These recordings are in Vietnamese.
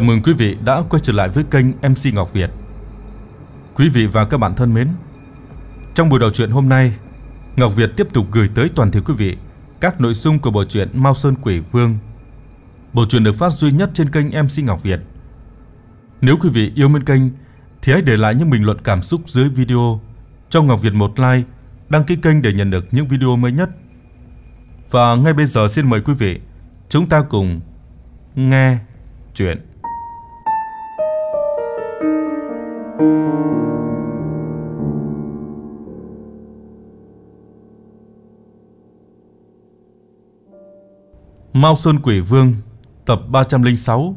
Chào mừng quý vị đã quay trở lại với kênh MC Ngọc Việt. Quý vị và các bạn thân mến, trong buổi đầu chuyện hôm nay, Ngọc Việt tiếp tục gửi tới toàn thể quý vị các nội dung của bộ truyện Mao Sơn Quỷ Vương. Bộ truyện được phát duy nhất trên kênh MC Ngọc Việt. Nếu quý vị yêu mến kênh thì hãy để lại những bình luận cảm xúc dưới video, cho Ngọc Việt một like, đăng ký kênh để nhận được những video mới nhất. Và ngay bây giờ xin mời quý vị chúng ta cùng nghe chuyện Mao Sơn Quỷ Vương Tập 306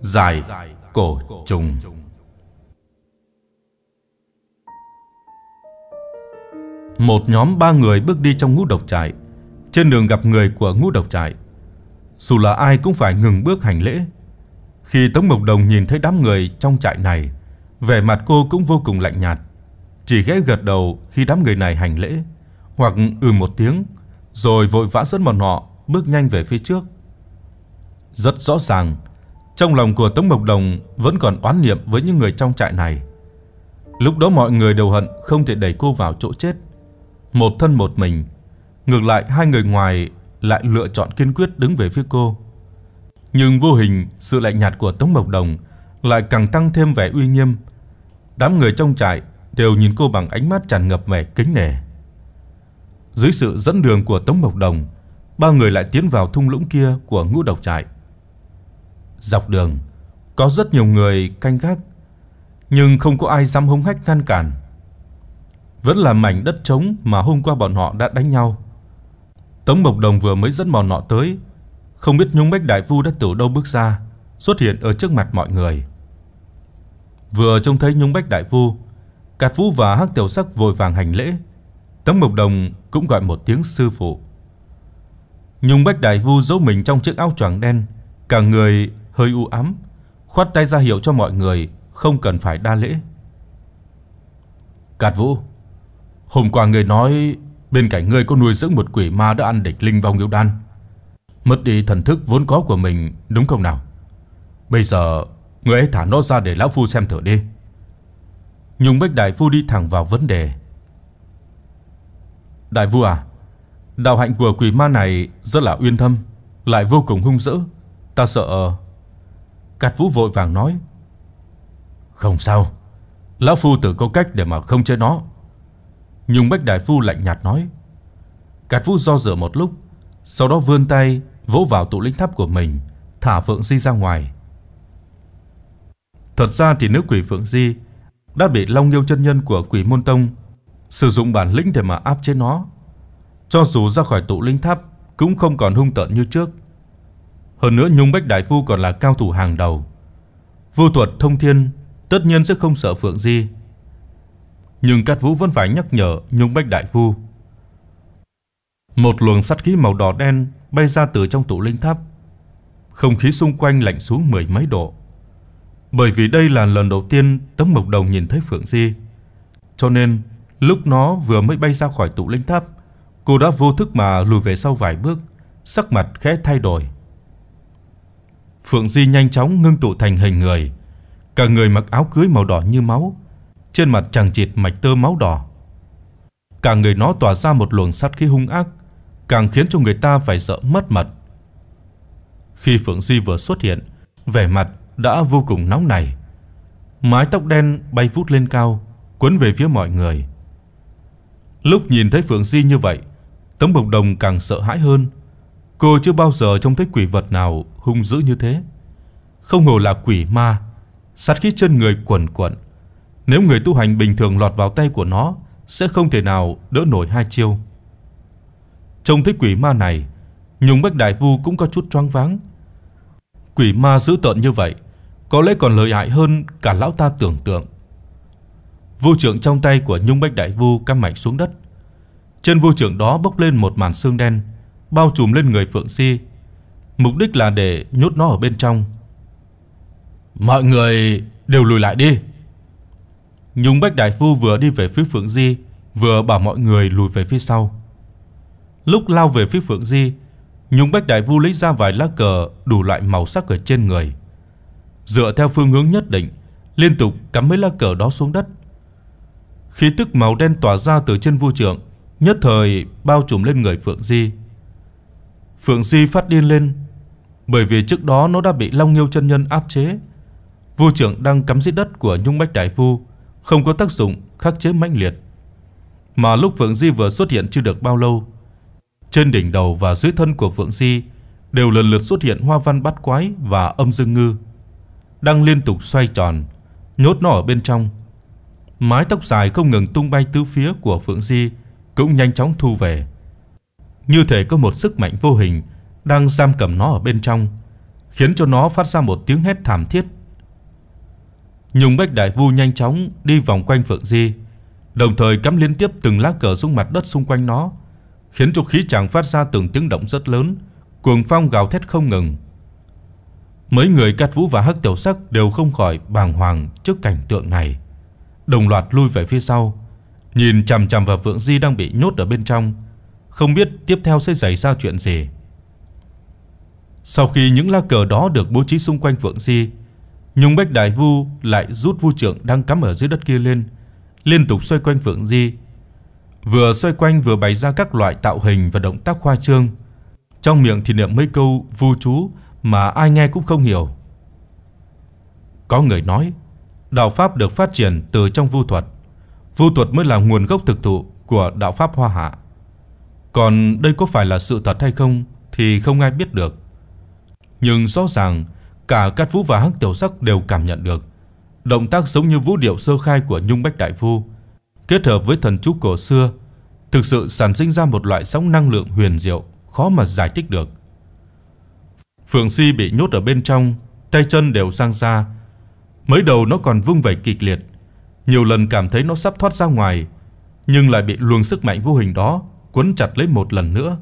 dài Cổ Trùng Một nhóm ba người bước đi trong ngũ độc trại Trên đường gặp người của ngũ độc trại Dù là ai cũng phải ngừng bước hành lễ Khi Tống Mộc Đồng nhìn thấy đám người trong trại này Vẻ mặt cô cũng vô cùng lạnh nhạt, chỉ ghé gật đầu khi đám người này hành lễ, hoặc ừ một tiếng, rồi vội vã dẫn bọn họ bước nhanh về phía trước. Rất rõ ràng, trong lòng của Tống Mộc Đồng vẫn còn oán niệm với những người trong trại này. Lúc đó mọi người đều hận không thể đẩy cô vào chỗ chết. Một thân một mình, ngược lại hai người ngoài lại lựa chọn kiên quyết đứng về phía cô. Nhưng vô hình, sự lạnh nhạt của Tống Mộc Đồng lại càng tăng thêm vẻ uy nghiêm. Đám người trong trại đều nhìn cô bằng ánh mắt tràn ngập vẻ kính nể. Dưới sự dẫn đường của Tống Mộc Đồng, ba người lại tiến vào thung lũng kia của ngũ độc trại. Dọc đường, có rất nhiều người canh gác, nhưng không có ai dám hống hách ngăn cản. Vẫn là mảnh đất trống mà hôm qua bọn họ đã đánh nhau. Tống Mộc Đồng vừa mới dẫn bọn họ tới, không biết Nhung Bách Đại Vu đã từ đâu bước ra xuất hiện ở trước mặt mọi người. Vừa trông thấy Nhung Bách Đại Vu, Cát Vũ và Hắc Tiểu Sắc vội vàng hành lễ. Tấm Mộc Đồng cũng gọi một tiếng sư phụ. Nhung Bách Đại Vu giấu mình trong chiếc áo choàng đen, cả người hơi u ám, khoát tay ra hiệu cho mọi người không cần phải đa lễ. Cát Vũ, hôm qua người nói bên cạnh người có nuôi dưỡng một quỷ ma đã ăn địch linh vong yêu đan, mất đi thần thức vốn có của mình đúng không nào? Bây giờ Người ấy thả nó ra để Lão Phu xem thử đi Nhung Bách Đại Phu đi thẳng vào vấn đề Đại Vua à Đạo hạnh của quỷ ma này Rất là uyên thâm Lại vô cùng hung dữ Ta sợ Cát Vũ vội vàng nói Không sao Lão Phu tự có cách để mà không chơi nó Nhung Bách Đại Phu lạnh nhạt nói Cát Vũ do dự một lúc Sau đó vươn tay Vỗ vào tụ linh tháp của mình Thả Phượng Di ra ngoài Thật ra thì nữ quỷ Phượng Di đã bị Long Nghiêu chân nhân của Quỷ môn tông sử dụng bản lĩnh để mà áp chế nó. Cho dù ra khỏi tụ linh tháp cũng không còn hung tợn như trước. Hơn nữa Nhung Bách đại phu còn là cao thủ hàng đầu. Vô thuật thông thiên tất nhiên sẽ không sợ Phượng Di. Nhưng Cát Vũ vẫn phải nhắc nhở Nhung Bách đại phu. Một luồng sắt khí màu đỏ đen bay ra từ trong tụ linh tháp. Không khí xung quanh lạnh xuống mười mấy độ. Bởi vì đây là lần đầu tiên Tấm Mộc Đồng nhìn thấy Phượng Di, cho nên lúc nó vừa mới bay ra khỏi tụ linh tháp, cô đã vô thức mà lùi về sau vài bước, sắc mặt khẽ thay đổi. Phượng Di nhanh chóng ngưng tụ thành hình người, cả người mặc áo cưới màu đỏ như máu, trên mặt chằng chịt mạch tơ máu đỏ. Cả người nó tỏa ra một luồng sát khí hung ác, càng khiến cho người ta phải sợ mất mật. Khi Phượng Di vừa xuất hiện, vẻ mặt đã vô cùng nóng nảy. Mái tóc đen bay vút lên cao, quấn về phía mọi người. Lúc nhìn thấy Phượng Di như vậy, tấm Bồng Đồng càng sợ hãi hơn. Cô chưa bao giờ trông thấy quỷ vật nào hung dữ như thế. Không ngờ là quỷ ma, sát khí chân người quẩn quẩn. Nếu người tu hành bình thường lọt vào tay của nó, sẽ không thể nào đỡ nổi hai chiêu. Trông thấy quỷ ma này, Nhung Bách Đại Vu cũng có chút choáng váng. Quỷ ma dữ tợn như vậy, có lẽ còn lợi hại hơn cả lão ta tưởng tượng. Vô trưởng trong tay của Nhung Bách Đại Vu căm mạnh xuống đất. Trên vô trưởng đó bốc lên một màn xương đen, bao trùm lên người Phượng Si. Mục đích là để nhốt nó ở bên trong. Mọi người đều lùi lại đi. Nhung Bách Đại Vu vừa đi về phía Phượng Di, vừa bảo mọi người lùi về phía sau. Lúc lao về phía Phượng Di, Nhung Bách Đại Vu lấy ra vài lá cờ đủ loại màu sắc ở trên người dựa theo phương hướng nhất định, liên tục cắm mấy lá cờ đó xuống đất. Khí tức màu đen tỏa ra từ chân vua trưởng nhất thời bao trùm lên người Phượng Di. Phượng Di phát điên lên, bởi vì trước đó nó đã bị Long Nghiêu chân nhân áp chế. vua trưởng đang cắm giết đất của Nhung Bách Đại Vu, không có tác dụng khắc chế mãnh liệt. Mà lúc Phượng Di vừa xuất hiện chưa được bao lâu, trên đỉnh đầu và dưới thân của Phượng Di đều lần lượt xuất hiện hoa văn bắt quái và âm dương ngư đang liên tục xoay tròn, nhốt nó ở bên trong. Mái tóc dài không ngừng tung bay tứ phía của Phượng Di cũng nhanh chóng thu về. Như thể có một sức mạnh vô hình đang giam cầm nó ở bên trong, khiến cho nó phát ra một tiếng hét thảm thiết. Nhung Bách Đại Vu nhanh chóng đi vòng quanh Phượng Di, đồng thời cắm liên tiếp từng lá cờ xuống mặt đất xung quanh nó, khiến cho khí chàng phát ra từng tiếng động rất lớn, cuồng phong gào thét không ngừng. Mấy người Cát Vũ và Hắc Tiểu Sắc đều không khỏi bàng hoàng trước cảnh tượng này, đồng loạt lui về phía sau, nhìn chằm chằm vào Vượng Di đang bị nhốt ở bên trong, không biết tiếp theo sẽ xảy ra chuyện gì. Sau khi những lá cờ đó được bố trí xung quanh Vượng Di, Nhung Bách Đại Vu lại rút vu trưởng đang cắm ở dưới đất kia lên, liên tục xoay quanh Vượng Di, vừa xoay quanh vừa bày ra các loại tạo hình và động tác khoa trương. Trong miệng thì niệm mấy câu vu chú mà ai nghe cũng không hiểu. Có người nói, đạo pháp được phát triển từ trong vu thuật. Vu thuật mới là nguồn gốc thực thụ của đạo pháp Hoa Hạ. Còn đây có phải là sự thật hay không thì không ai biết được. Nhưng rõ ràng cả Cát Vũ và Hắc Tiểu Sắc đều cảm nhận được động tác giống như vũ điệu sơ khai của Nhung Bách Đại Phu, kết hợp với thần chú cổ xưa, thực sự sản sinh ra một loại sóng năng lượng huyền diệu khó mà giải thích được. Phượng Si bị nhốt ở bên trong, tay chân đều sang ra. Mới đầu nó còn vung vẩy kịch liệt, nhiều lần cảm thấy nó sắp thoát ra ngoài, nhưng lại bị luồng sức mạnh vô hình đó quấn chặt lấy một lần nữa.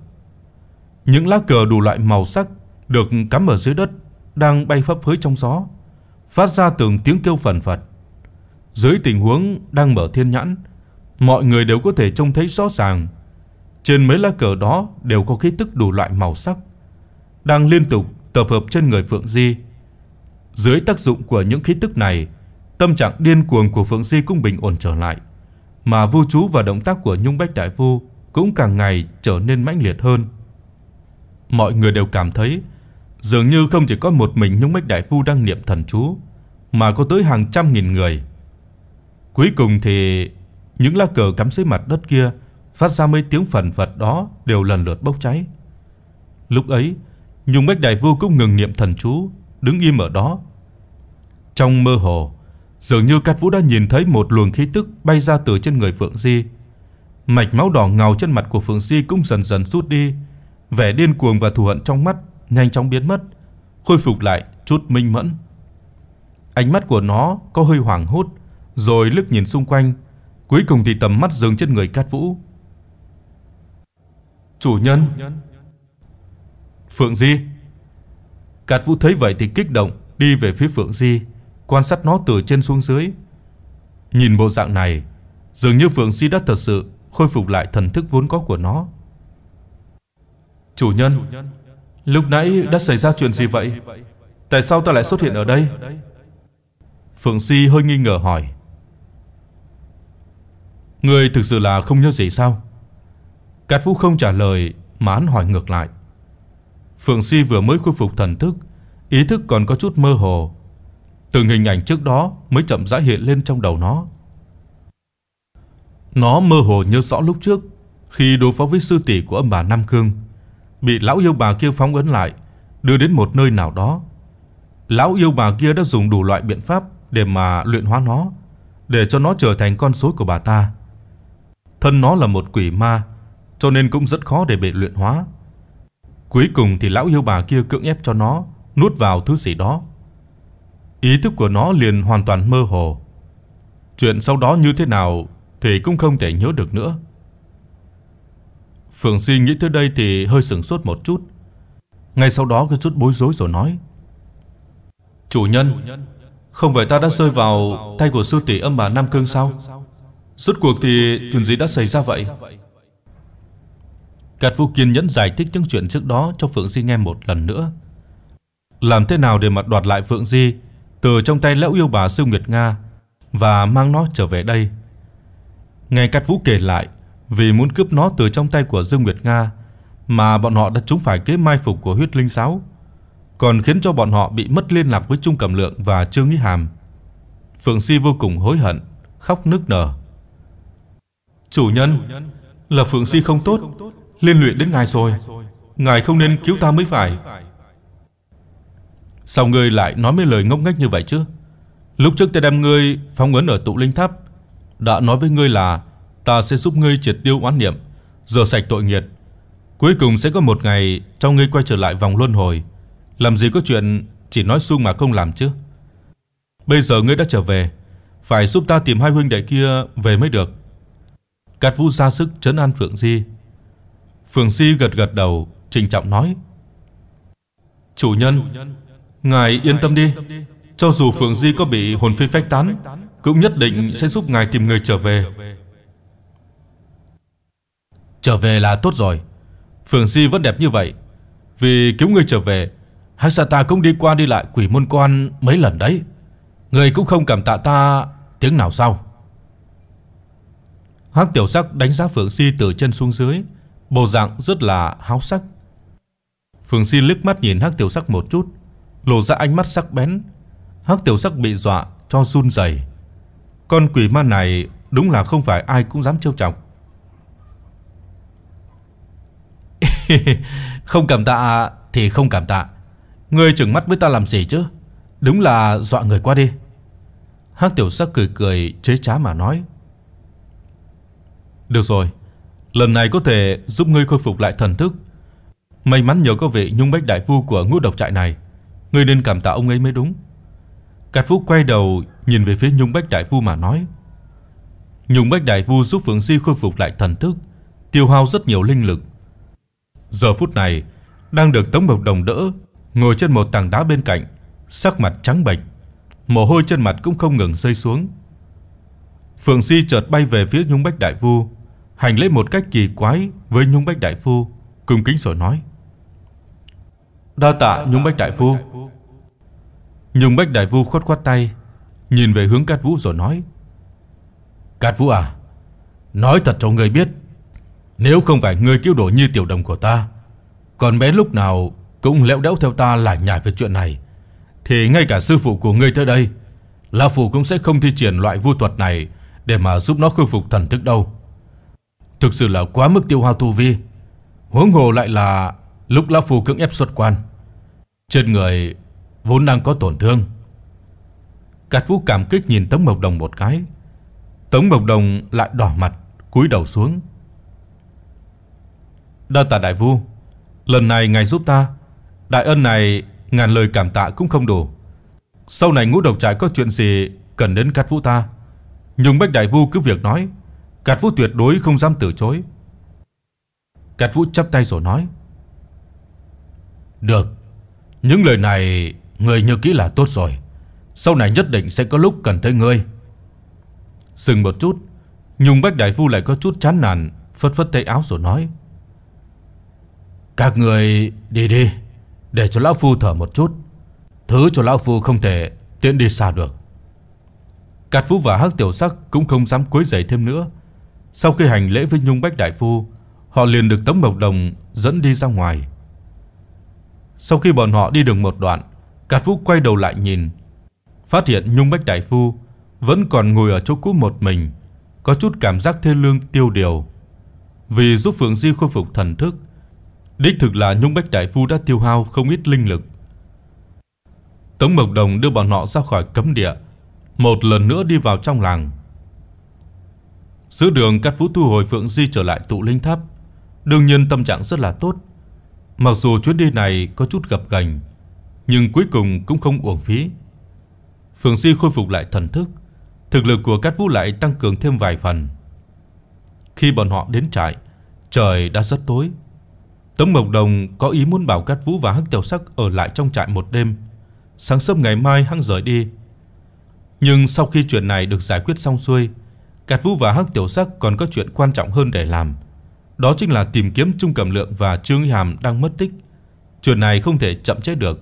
Những lá cờ đủ loại màu sắc được cắm ở dưới đất đang bay phấp phới trong gió, phát ra từng tiếng kêu phần phật. Dưới tình huống đang mở thiên nhãn, mọi người đều có thể trông thấy rõ ràng, trên mấy lá cờ đó đều có khí tức đủ loại màu sắc đang liên tục tập hợp trên người Phượng Di. Dưới tác dụng của những khí tức này, tâm trạng điên cuồng của Phượng Di cũng bình ổn trở lại, mà vu chú và động tác của Nhung Bách Đại Vu cũng càng ngày trở nên mãnh liệt hơn. Mọi người đều cảm thấy dường như không chỉ có một mình Nhung Bách Đại Vu đang niệm thần chú, mà có tới hàng trăm nghìn người. Cuối cùng thì những lá cờ cắm dưới mặt đất kia phát ra mấy tiếng phần vật đó đều lần lượt bốc cháy. Lúc ấy, Nhung Bách Đại Vu cũng ngừng niệm thần chú, đứng im ở đó. Trong mơ hồ, dường như Cát Vũ đã nhìn thấy một luồng khí tức bay ra từ trên người Phượng Di. Mạch máu đỏ ngầu trên mặt của Phượng Di cũng dần dần rút đi, vẻ điên cuồng và thù hận trong mắt nhanh chóng biến mất, khôi phục lại chút minh mẫn. Ánh mắt của nó có hơi hoảng hốt, rồi lướt nhìn xung quanh, cuối cùng thì tầm mắt dừng trên người Cát Vũ. "Chủ nhân, Chủ nhân. Phượng Di Cát vũ thấy vậy thì kích động Đi về phía Phượng Di Quan sát nó từ trên xuống dưới Nhìn bộ dạng này Dường như Phượng Di đã thật sự Khôi phục lại thần thức vốn có của nó Chủ nhân Lúc nãy đã xảy ra chuyện gì vậy Tại sao ta lại xuất hiện ở đây Phượng Di hơi nghi ngờ hỏi Người thực sự là không nhớ gì sao Cát Vũ không trả lời Mà hắn hỏi ngược lại Phượng Si vừa mới khôi phục thần thức, ý thức còn có chút mơ hồ. Từng hình ảnh trước đó mới chậm rãi hiện lên trong đầu nó. Nó mơ hồ nhớ rõ lúc trước khi đối phó với sư tỷ của ông bà Nam Cương, bị lão yêu bà kia phóng ấn lại, đưa đến một nơi nào đó. Lão yêu bà kia đã dùng đủ loại biện pháp để mà luyện hóa nó, để cho nó trở thành con số của bà ta. Thân nó là một quỷ ma, cho nên cũng rất khó để bị luyện hóa. Cuối cùng thì lão yêu bà kia cưỡng ép cho nó nuốt vào thứ gì đó. Ý thức của nó liền hoàn toàn mơ hồ. Chuyện sau đó như thế nào thì cũng không thể nhớ được nữa. Phượng si nghĩ tới đây thì hơi sững sốt một chút. Ngay sau đó có chút bối rối rồi nói: "Chủ nhân, không phải ta đã rơi vào tay của sư tỷ âm bà Nam Cương sao? Rốt cuộc thì chuyện gì đã xảy ra vậy?" Cát Vũ kiên nhẫn giải thích những chuyện trước đó cho Phượng Di nghe một lần nữa. Làm thế nào để mà đoạt lại Phượng Di từ trong tay lão yêu bà Siêu Nguyệt Nga và mang nó trở về đây? Nghe Cát Vũ kể lại, vì muốn cướp nó từ trong tay của Dương Nguyệt Nga mà bọn họ đã trúng phải kế mai phục của huyết linh sáu, còn khiến cho bọn họ bị mất liên lạc với Trung Cẩm Lượng và Trương Nghĩ Hàm. Phượng Si vô cùng hối hận, khóc nức nở. Chủ nhân, là Phượng Si không tốt, liên luyện đến ngài rồi. Ngài không nên cứu ta mới phải." Sao ngươi lại nói mấy lời ngốc nghếch như vậy chứ? Lúc trước ta đem ngươi phong ấn ở tụ linh tháp, đã nói với ngươi là ta sẽ giúp ngươi triệt tiêu oán niệm, rửa sạch tội nghiệt. Cuối cùng sẽ có một ngày trong ngươi quay trở lại vòng luân hồi. Làm gì có chuyện chỉ nói suông mà không làm chứ? Bây giờ ngươi đã trở về, phải giúp ta tìm hai huynh đệ kia về mới được." Cát Vũ ra sức trấn an Phượng Di, Phường Si gật gật đầu, trịnh trọng nói: "Chủ nhân, ngài yên tâm đi, cho dù Phượng Di có bị hồn phi phách tán, cũng nhất định sẽ giúp ngài tìm người trở về." Trở về là tốt rồi. Phượng Di vẫn đẹp như vậy, vì cứu người trở về, Hắc Sa ta cũng đi qua đi lại quỷ môn quan mấy lần đấy. Người cũng không cảm tạ ta tiếng nào sao? Hắc Tiểu Sắc đánh giá Phượng Di từ chân xuống dưới, Bộ dạng rất là háo sắc Phường Si liếc mắt nhìn Hắc Tiểu Sắc một chút, lộ ra ánh mắt sắc bén. Hắc Tiểu Sắc bị dọa cho run rẩy. Con quỷ ma này đúng là không phải ai cũng dám trêu chọc. không cảm tạ thì không cảm tạ. Ngươi trừng mắt với ta làm gì chứ? Đúng là dọa người quá đi. Hắc Tiểu Sắc cười cười chế trá mà nói. Được rồi, Lần này có thể giúp ngươi khôi phục lại thần thức. May mắn nhờ có vị nhung bách đại phu của ngũ độc trại này, ngươi nên cảm tạ ông ấy mới đúng. Cát Phúc quay đầu nhìn về phía nhung bách đại phu mà nói. Nhung bách đại phu giúp Phượng Di khôi phục lại thần thức, tiêu hao rất nhiều linh lực. Giờ phút này, đang được Tống Mộc Đồng đỡ, ngồi trên một tảng đá bên cạnh, sắc mặt trắng bệch, mồ hôi trên mặt cũng không ngừng rơi xuống. Phượng Di chợt bay về phía Nhung Bách Đại Vu, hành lễ một cách kỳ quái với Nhung Bách đại phu, cung kính rồi nói: "Đa tạ Nhung Bách đại phu." Nhung Bách đại phu khoát khoát tay, nhìn về hướng Cát Vũ rồi nói: "Cát Vũ à, nói thật cho ngươi biết, nếu không phải ngươi cứu độ Như Tiểu Đồng của ta, còn bé lúc nào cũng lẽo đẽo theo ta lải nhải về chuyện này, thì ngay cả sư phụ của ngươi tới đây, lão phụ cũng sẽ không thi triển loại vu thuật này để mà giúp nó khôi phục thần thức đâu." Thực sự là quá mức tiêu hao tu vi Huống hồ lại là Lúc Lão phù cưỡng ép xuất quan Trên người vốn đang có tổn thương Cát Vũ cảm kích nhìn Tống Mộc Đồng một cái Tống Mộc Đồng lại đỏ mặt cúi đầu xuống Đa tạ Đại Vu Lần này ngài giúp ta Đại ân này ngàn lời cảm tạ cũng không đủ Sau này ngũ độc trại có chuyện gì Cần đến Cát Vũ ta Nhưng Bách Đại Vu cứ việc nói Cát Vũ tuyệt đối không dám từ chối. Cát Vũ chắp tay rồi nói. Được, những lời này người nhớ kỹ là tốt rồi. Sau này nhất định sẽ có lúc cần tới ngươi. Sừng một chút, Nhung Bách Đại Phu lại có chút chán nản, phất phất tay áo rồi nói. Các người đi đi, để cho Lão Phu thở một chút. Thứ cho Lão Phu không thể tiện đi xa được. Cát Vũ và Hắc Tiểu Sắc cũng không dám quấy rầy thêm nữa, sau khi hành lễ với Nhung Bách Đại Phu, họ liền được tấm Mộc Đồng dẫn đi ra ngoài. Sau khi bọn họ đi được một đoạn, Cát Vũ quay đầu lại nhìn, phát hiện Nhung Bách Đại Phu vẫn còn ngồi ở chỗ cũ một mình, có chút cảm giác thê lương tiêu điều. Vì giúp Phượng Di khôi phục thần thức, đích thực là Nhung Bách Đại Phu đã tiêu hao không ít linh lực. Tống Mộc Đồng đưa bọn họ ra khỏi cấm địa, một lần nữa đi vào trong làng. Giữa đường Cát Vũ thu hồi Phượng Di trở lại tụ linh tháp, đương nhiên tâm trạng rất là tốt. Mặc dù chuyến đi này có chút gặp gành, nhưng cuối cùng cũng không uổng phí. Phượng Di khôi phục lại thần thức, thực lực của Cát Vũ lại tăng cường thêm vài phần. Khi bọn họ đến trại, trời đã rất tối. Tống Mộc Đồng có ý muốn bảo Cát Vũ và Hắc Tiểu Sắc ở lại trong trại một đêm, sáng sớm ngày mai hăng rời đi. Nhưng sau khi chuyện này được giải quyết xong xuôi, Cát Vũ và Hắc Tiểu Sắc còn có chuyện quan trọng hơn để làm. Đó chính là tìm kiếm Trung Cẩm Lượng và Trương Y Hàm đang mất tích. Chuyện này không thể chậm trễ được.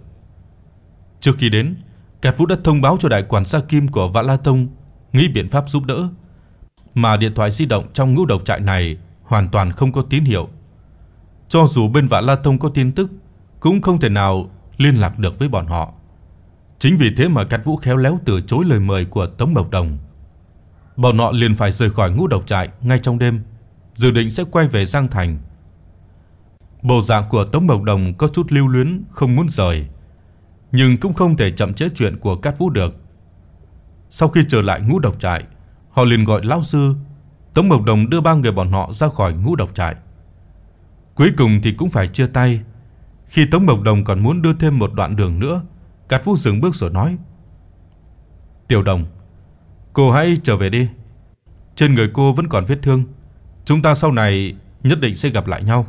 Trước khi đến, Cát Vũ đã thông báo cho đại quản gia Kim của Vạn La Tông nghĩ biện pháp giúp đỡ. Mà điện thoại di động trong ngũ độc trại này hoàn toàn không có tín hiệu. Cho dù bên Vạn La Tông có tin tức, cũng không thể nào liên lạc được với bọn họ. Chính vì thế mà Cát Vũ khéo léo từ chối lời mời của Tống Bộc Đồng bọn nọ liền phải rời khỏi ngũ độc trại ngay trong đêm, dự định sẽ quay về Giang Thành. Bộ dạng của Tống Mộc Đồng có chút lưu luyến, không muốn rời, nhưng cũng không thể chậm chế chuyện của Cát Vũ được. Sau khi trở lại ngũ độc trại, họ liền gọi lão sư, Tống Mộc Đồng đưa ba người bọn họ ra khỏi ngũ độc trại. Cuối cùng thì cũng phải chia tay. Khi Tống Mộc Đồng còn muốn đưa thêm một đoạn đường nữa, Cát Vũ dừng bước rồi nói: "Tiểu Đồng, Cô hãy trở về đi. Trên người cô vẫn còn vết thương. Chúng ta sau này nhất định sẽ gặp lại nhau.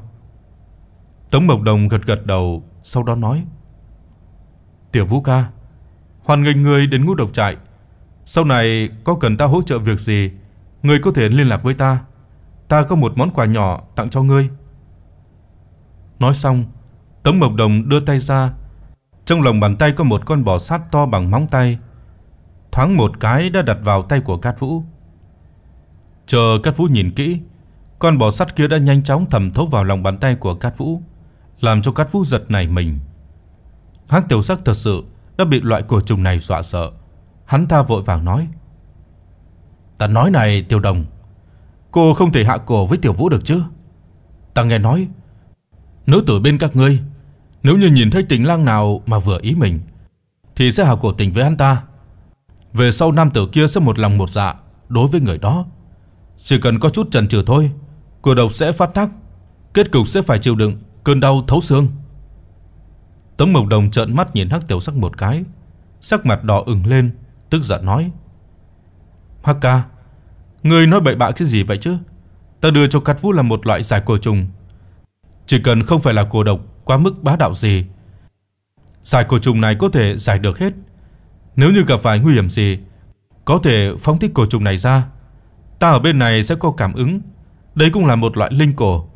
Tống Mộc Đồng gật gật đầu, sau đó nói: "Tiểu Vũ ca, hoàn nghênh người đến ngũ độc trại. Sau này có cần ta hỗ trợ việc gì, người có thể liên lạc với ta. Ta có một món quà nhỏ tặng cho ngươi." Nói xong, Tống Mộc Đồng đưa tay ra, trong lòng bàn tay có một con bò sát to bằng móng tay thoáng một cái đã đặt vào tay của Cát Vũ. Chờ Cát Vũ nhìn kỹ, con bò sắt kia đã nhanh chóng thẩm thấu vào lòng bàn tay của Cát Vũ, làm cho Cát Vũ giật nảy mình. Hắc Tiểu Sắc thật sự đã bị loại cổ trùng này dọa sợ. Hắn ta vội vàng nói: "Ta nói này, Tiểu Đồng, cô không thể hạ cổ với Tiểu Vũ được chứ? Ta nghe nói, nữ tử bên các ngươi, nếu như nhìn thấy tình lang nào mà vừa ý mình thì sẽ hạ cổ tình với hắn ta." Về sau nam tử kia sẽ một lòng một dạ đối với người đó. Chỉ cần có chút chần chừ thôi, cửa độc sẽ phát tác, kết cục sẽ phải chịu đựng cơn đau thấu xương. Tống Mộc Đồng trợn mắt nhìn Hắc Tiểu Sắc một cái, sắc mặt đỏ ửng lên, tức giận nói: "Hắc ca, ngươi nói bậy bạ cái gì vậy chứ? Ta đưa cho Cát Vũ là một loại giải cổ trùng, chỉ cần không phải là cổ độc quá mức bá đạo gì, giải cổ trùng này có thể giải được hết." Nếu như gặp phải nguy hiểm gì, có thể phóng thích cổ trùng này ra. Ta ở bên này sẽ có cảm ứng. Đấy cũng là một loại linh cổ,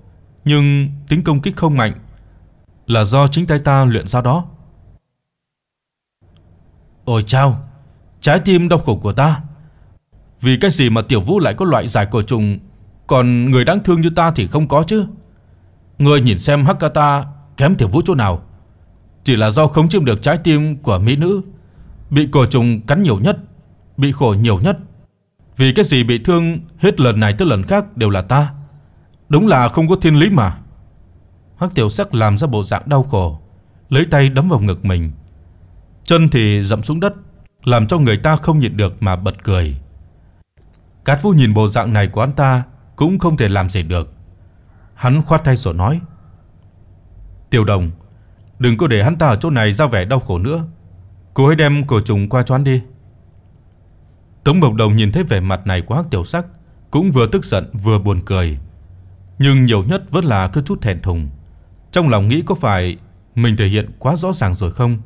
nhưng tính công kích không mạnh, là do chính tay ta luyện ra đó. Ôi chao, trái tim đau khổ của ta. Vì cái gì mà Tiểu Vũ lại có loại giải cổ trùng, còn người đáng thương như ta thì không có chứ. Ngươi nhìn xem Hakata kém Tiểu Vũ chỗ nào. Chỉ là do không chiếm được trái tim của mỹ nữ Bị cổ trùng cắn nhiều nhất Bị khổ nhiều nhất Vì cái gì bị thương hết lần này tới lần khác đều là ta Đúng là không có thiên lý mà Hắc tiểu sắc làm ra bộ dạng đau khổ Lấy tay đấm vào ngực mình Chân thì dậm xuống đất Làm cho người ta không nhịn được mà bật cười Cát vũ nhìn bộ dạng này của anh ta Cũng không thể làm gì được Hắn khoát tay rồi nói Tiểu đồng Đừng có để hắn ta ở chỗ này ra vẻ đau khổ nữa Cô hãy đem cổ trùng qua choán đi. Tống Mộc Đồng nhìn thấy vẻ mặt này của Hắc Tiểu Sắc, cũng vừa tức giận vừa buồn cười. Nhưng nhiều nhất vẫn là cứ chút thẹn thùng. Trong lòng nghĩ có phải mình thể hiện quá rõ ràng rồi không?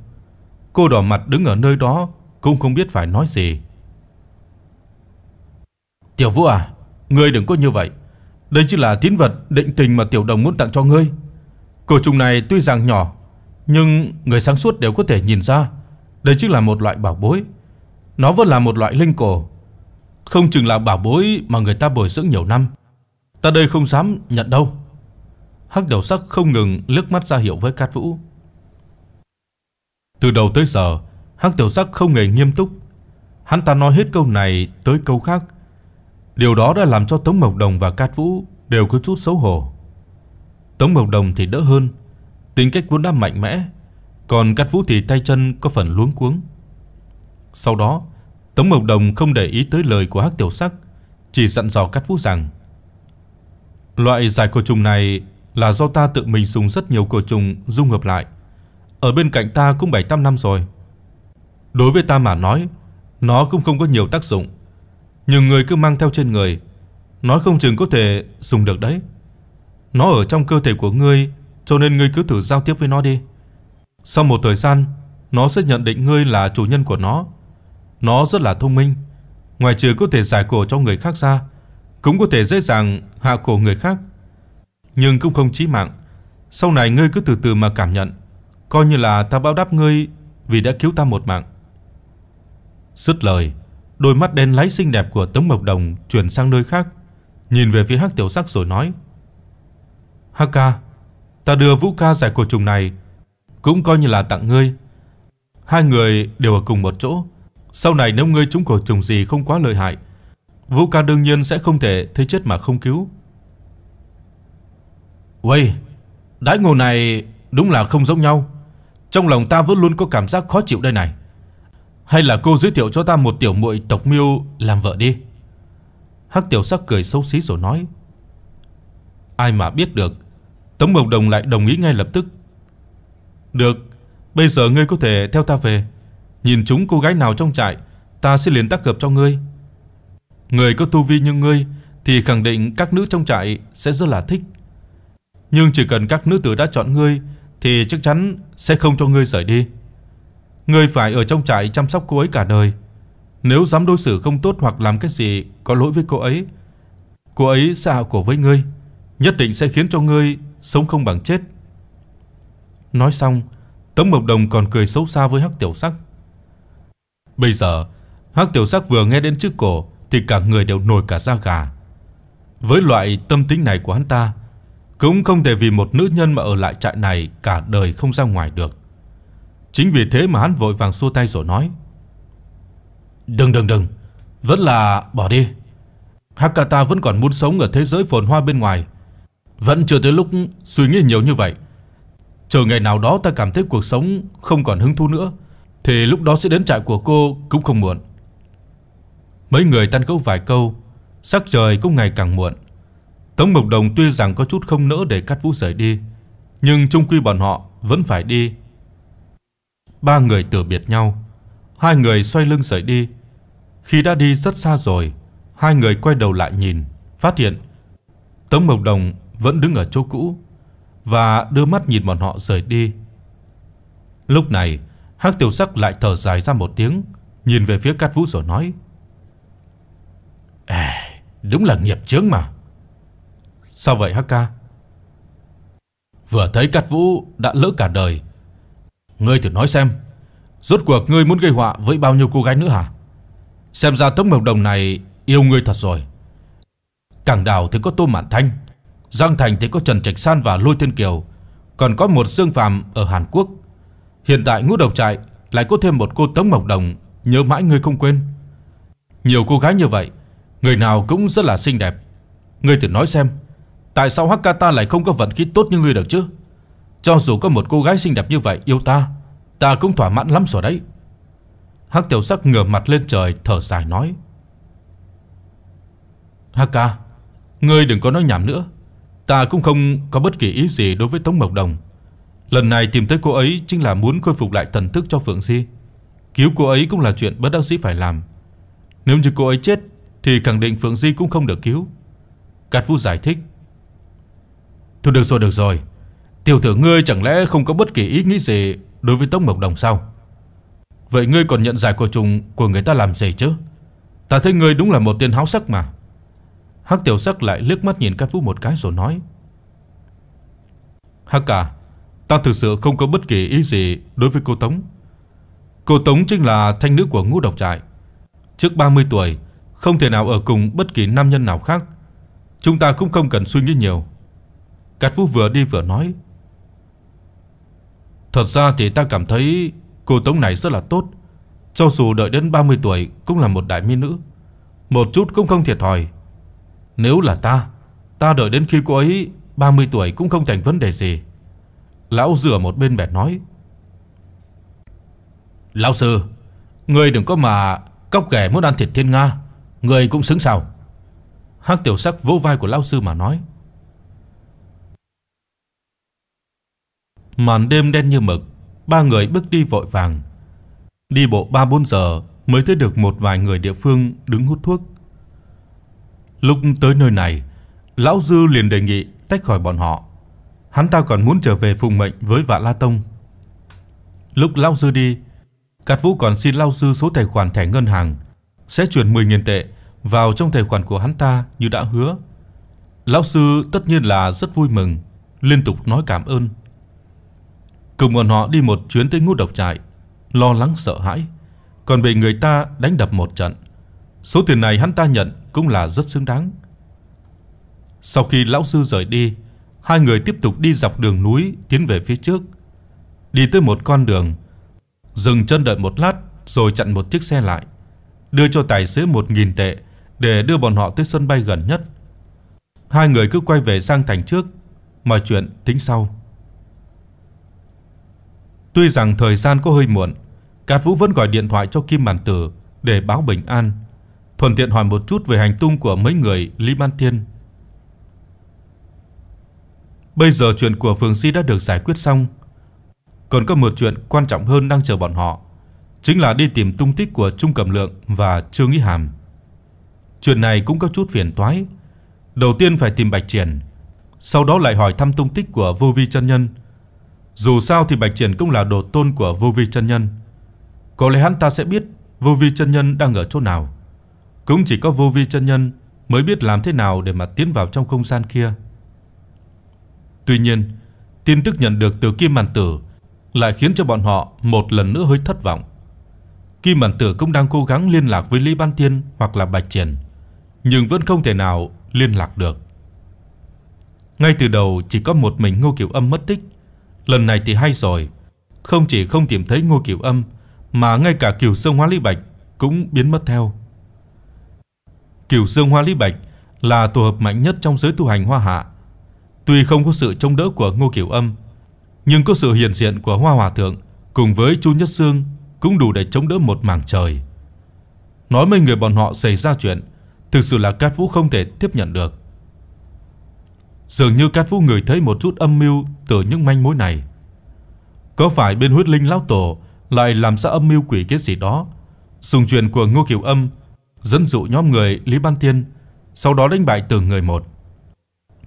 Cô đỏ mặt đứng ở nơi đó cũng không biết phải nói gì. Tiểu Vũ à, ngươi đừng có như vậy. Đây chỉ là tín vật định tình mà Tiểu Đồng muốn tặng cho ngươi. Cổ trùng này tuy rằng nhỏ, nhưng người sáng suốt đều có thể nhìn ra đây chính là một loại bảo bối. Nó vẫn là một loại linh cổ. Không chừng là bảo bối mà người ta bồi dưỡng nhiều năm. Ta đây không dám nhận đâu. Hắc đầu sắc không ngừng liếc mắt ra hiệu với Cát Vũ. Từ đầu tới giờ, Hắc Tiểu Sắc không hề nghiêm túc. Hắn ta nói hết câu này tới câu khác. Điều đó đã làm cho Tống Mộc Đồng và Cát Vũ đều có chút xấu hổ. Tống Mộc Đồng thì đỡ hơn, tính cách vốn đã mạnh mẽ, còn Cát Vũ thì tay chân có phần luống cuống. Sau đó, Tống Mộc Đồng không để ý tới lời của Hắc Tiểu Sắc, chỉ dặn dò Cát Vũ rằng: "Loại giải cổ trùng này là do ta tự mình dùng rất nhiều cổ trùng dung hợp lại. Ở bên cạnh ta cũng 7-8 năm rồi. Đối với ta mà nói, nó cũng không có nhiều tác dụng, nhưng người cứ mang theo trên người, nói không chừng có thể dùng được đấy. Nó ở trong cơ thể của ngươi, cho nên ngươi cứ thử giao tiếp với nó đi." Sau một thời gian, nó sẽ nhận định ngươi là chủ nhân của nó. Nó rất là thông minh, ngoài trừ có thể giải cổ cho người khác ra, cũng có thể dễ dàng hạ cổ người khác, nhưng cũng không chí mạng. Sau này ngươi cứ từ từ mà cảm nhận, coi như là ta báo đáp ngươi vì đã cứu ta một mạng." Dứt lời, đôi mắt đen láy xinh đẹp của Tống Mộc Đồng chuyển sang nơi khác, nhìn về phía Hắc Tiểu Sắc rồi nói: "Hắc ca, ta đưa Vũ ca giải cổ trùng này cũng coi như là tặng ngươi. Hai người đều ở cùng một chỗ, sau này nếu ngươi trúng cổ trùng gì không quá lợi hại, Vũ Ca đương nhiên sẽ không thể thấy chết mà không cứu. Uầy, đãi ngộ này đúng là không giống nhau. Trong lòng ta vẫn luôn có cảm giác khó chịu đây này. Hay là cô giới thiệu cho ta một tiểu muội tộc Miêu làm vợ đi." Hắc Tiểu Sắc cười xấu xí rồi nói. Ai mà biết được, Tống Mộc Đồng lại đồng ý ngay lập tức. Được, bây giờ ngươi có thể theo ta về, nhìn chúng cô gái nào trong trại, ta sẽ liền tác hợp cho ngươi. Người có tu vi như ngươi thì khẳng định các nữ trong trại sẽ rất là thích. Nhưng chỉ cần các nữ tử đã chọn ngươi thì chắc chắn sẽ không cho ngươi rời đi. Ngươi phải ở trong trại chăm sóc cô ấy cả đời. Nếu dám đối xử không tốt hoặc làm cái gì có lỗi với cô ấy, cô ấy sẽ hạ cổ với ngươi, nhất định sẽ khiến cho ngươi sống không bằng chết. Nói xong, Tống Mộc Đồng còn cười xấu xa với Hắc Tiểu Sắc. Bây giờ, Hắc Tiểu Sắc vừa nghe đến trước cổ thì cả người đều nổi cả da gà. Với loại tâm tính này của hắn ta, cũng không thể vì một nữ nhân mà ở lại trại này cả đời không ra ngoài được. Chính vì thế mà hắn vội vàng xua tay rồi nói: "Đừng đừng đừng, vẫn là bỏ đi. Hakata vẫn còn muốn sống ở thế giới phồn hoa bên ngoài, vẫn chưa tới lúc suy nghĩ nhiều như vậy." Chờ ngày nào đó ta cảm thấy cuộc sống không còn hứng thú nữa Thì lúc đó sẽ đến trại của cô cũng không muộn Mấy người tan cấu vài câu Sắc trời cũng ngày càng muộn Tống Mộc Đồng tuy rằng có chút không nỡ để cắt Vũ rời đi Nhưng chung quy bọn họ vẫn phải đi Ba người từ biệt nhau Hai người xoay lưng rời đi Khi đã đi rất xa rồi Hai người quay đầu lại nhìn Phát hiện Tống Mộc Đồng vẫn đứng ở chỗ cũ và đưa mắt nhìn bọn họ rời đi. Lúc này, Hắc Tiểu Sắc lại thở dài ra một tiếng, nhìn về phía Cát Vũ rồi nói: "À, đúng là nghiệp chướng mà." "Sao vậy Hắc ca?" Vừa thấy Cát Vũ đã lỡ cả đời, ngươi thử nói xem, rốt cuộc ngươi muốn gây họa với bao nhiêu cô gái nữa hả? Xem ra tấm hợp đồng này yêu ngươi thật rồi. Càng đào thì có Tô Mạn Thanh, Giang Thành thì có Trần Trạch San và Lôi Thiên Kiều, còn có một Dương phàm ở Hàn Quốc. Hiện tại ngũ độc trại lại có thêm một cô Tống Mộc Đồng, nhớ mãi người không quên. Nhiều cô gái như vậy, người nào cũng rất là xinh đẹp. Ngươi thử nói xem, tại sao Hakata lại không có vận khí tốt như ngươi được chứ? Cho dù có một cô gái xinh đẹp như vậy yêu ta, ta cũng thỏa mãn lắm rồi đấy. Hắc tiểu sắc ngửa mặt lên trời thở dài nói. Haka, ngươi đừng có nói nhảm nữa. Ta cũng không có bất kỳ ý gì đối với Tống Mộc Đồng Lần này tìm tới cô ấy Chính là muốn khôi phục lại thần thức cho Phượng Di Cứu cô ấy cũng là chuyện bất đắc sĩ phải làm Nếu như cô ấy chết Thì khẳng định Phượng Di cũng không được cứu Cát Vũ giải thích Thôi được rồi được rồi Tiểu tử ngươi chẳng lẽ không có bất kỳ ý nghĩ gì Đối với Tống Mộc Đồng sao Vậy ngươi còn nhận giải của trùng Của người ta làm gì chứ Ta thấy ngươi đúng là một tên háo sắc mà Hắc tiểu sắc lại liếc mắt nhìn Cát Vũ một cái rồi nói: "Hắc ca, à, ta thực sự không có bất kỳ ý gì đối với cô Tống. Cô Tống chính là thanh nữ của Ngũ độc trại, trước 30 tuổi, không thể nào ở cùng bất kỳ nam nhân nào khác. Chúng ta cũng không cần suy nghĩ nhiều." Cát Vũ vừa đi vừa nói: "Thật ra thì ta cảm thấy cô Tống này rất là tốt, cho dù đợi đến 30 tuổi cũng là một đại mỹ nữ, một chút cũng không thiệt thòi." Nếu là ta, ta đợi đến khi cô ấy 30 tuổi cũng không thành vấn đề gì. Lão dừa một bên bẹt nói. Lão sư, người đừng có mà cóc ghẻ muốn ăn thịt thiên Nga. người cũng xứng sao. Hắc tiểu sắc vô vai của lão sư mà nói. Màn đêm đen như mực, ba người bước đi vội vàng. Đi bộ 3-4 giờ mới thấy được một vài người địa phương đứng hút thuốc. Lúc tới nơi này, Lão Dư liền đề nghị tách khỏi bọn họ. Hắn ta còn muốn trở về phụng mệnh với Vạn La Tông. Lúc Lão Dư đi, Cát Vũ còn xin Lão Dư số tài khoản thẻ ngân hàng, sẽ chuyển 10.000 tệ vào trong tài khoản của hắn ta như đã hứa. Lão dư tất nhiên là rất vui mừng, liên tục nói cảm ơn. Cùng bọn họ đi một chuyến tới ngũ độc trại, lo lắng sợ hãi, còn bị người ta đánh đập một trận. Số tiền này hắn ta nhận cũng là rất xứng đáng. Sau khi lão sư rời đi, hai người tiếp tục đi dọc đường núi tiến về phía trước. Đi tới một con đường, dừng chân đợi một lát rồi chặn một chiếc xe lại, đưa cho tài xế một nghìn tệ để đưa bọn họ tới sân bay gần nhất. Hai người cứ quay về sang Thành trước, mọi chuyện tính sau. Tuy rằng thời gian có hơi muộn, Cát Vũ vẫn gọi điện thoại cho Kim Mạn Tử để báo bình an thuận tiện hỏi một chút về hành tung của mấy người Lý Man Thiên. Bây giờ chuyện của Phương Si đã được giải quyết xong, còn có một chuyện quan trọng hơn đang chờ bọn họ, chính là đi tìm tung tích của Trung Cẩm Lượng và Trương Nghĩ Hàm. Chuyện này cũng có chút phiền toái, đầu tiên phải tìm Bạch Triển, sau đó lại hỏi thăm tung tích của Vô Vi chân nhân. Dù sao thì Bạch Triển cũng là đồ tôn của Vô Vi chân nhân, có lẽ hắn ta sẽ biết Vô Vi chân nhân đang ở chỗ nào. Cũng chỉ có vô vi chân nhân mới biết làm thế nào để mà tiến vào trong không gian kia. Tuy nhiên, tin tức nhận được từ Kim Màn Tử lại khiến cho bọn họ một lần nữa hơi thất vọng. Kim Màn Tử cũng đang cố gắng liên lạc với Lý Ban Tiên hoặc là Bạch Triển, nhưng vẫn không thể nào liên lạc được. Ngay từ đầu chỉ có một mình Ngô Kiều Âm mất tích, lần này thì hay rồi, không chỉ không tìm thấy Ngô Kiều Âm mà ngay cả Kiều sơn hóa Lý Bạch cũng biến mất theo kiểu Dương Hoa Lý Bạch là tổ hợp mạnh nhất trong giới tu hành Hoa Hạ. Tuy không có sự chống đỡ của Ngô Cửu Âm, nhưng có sự hiện diện của Hoa Hòa Thượng cùng với Chu Nhất Dương cũng đủ để chống đỡ một mảng trời. Nói mấy người bọn họ xảy ra chuyện, thực sự là Cát Vũ không thể tiếp nhận được. Dường như Cát Vũ người thấy một chút âm mưu từ những manh mối này. Có phải bên huyết linh lão tổ lại làm ra âm mưu quỷ kế gì đó? Dùng truyền của Ngô Kiều Âm dẫn dụ nhóm người Lý Ban Tiên, sau đó đánh bại từng người một.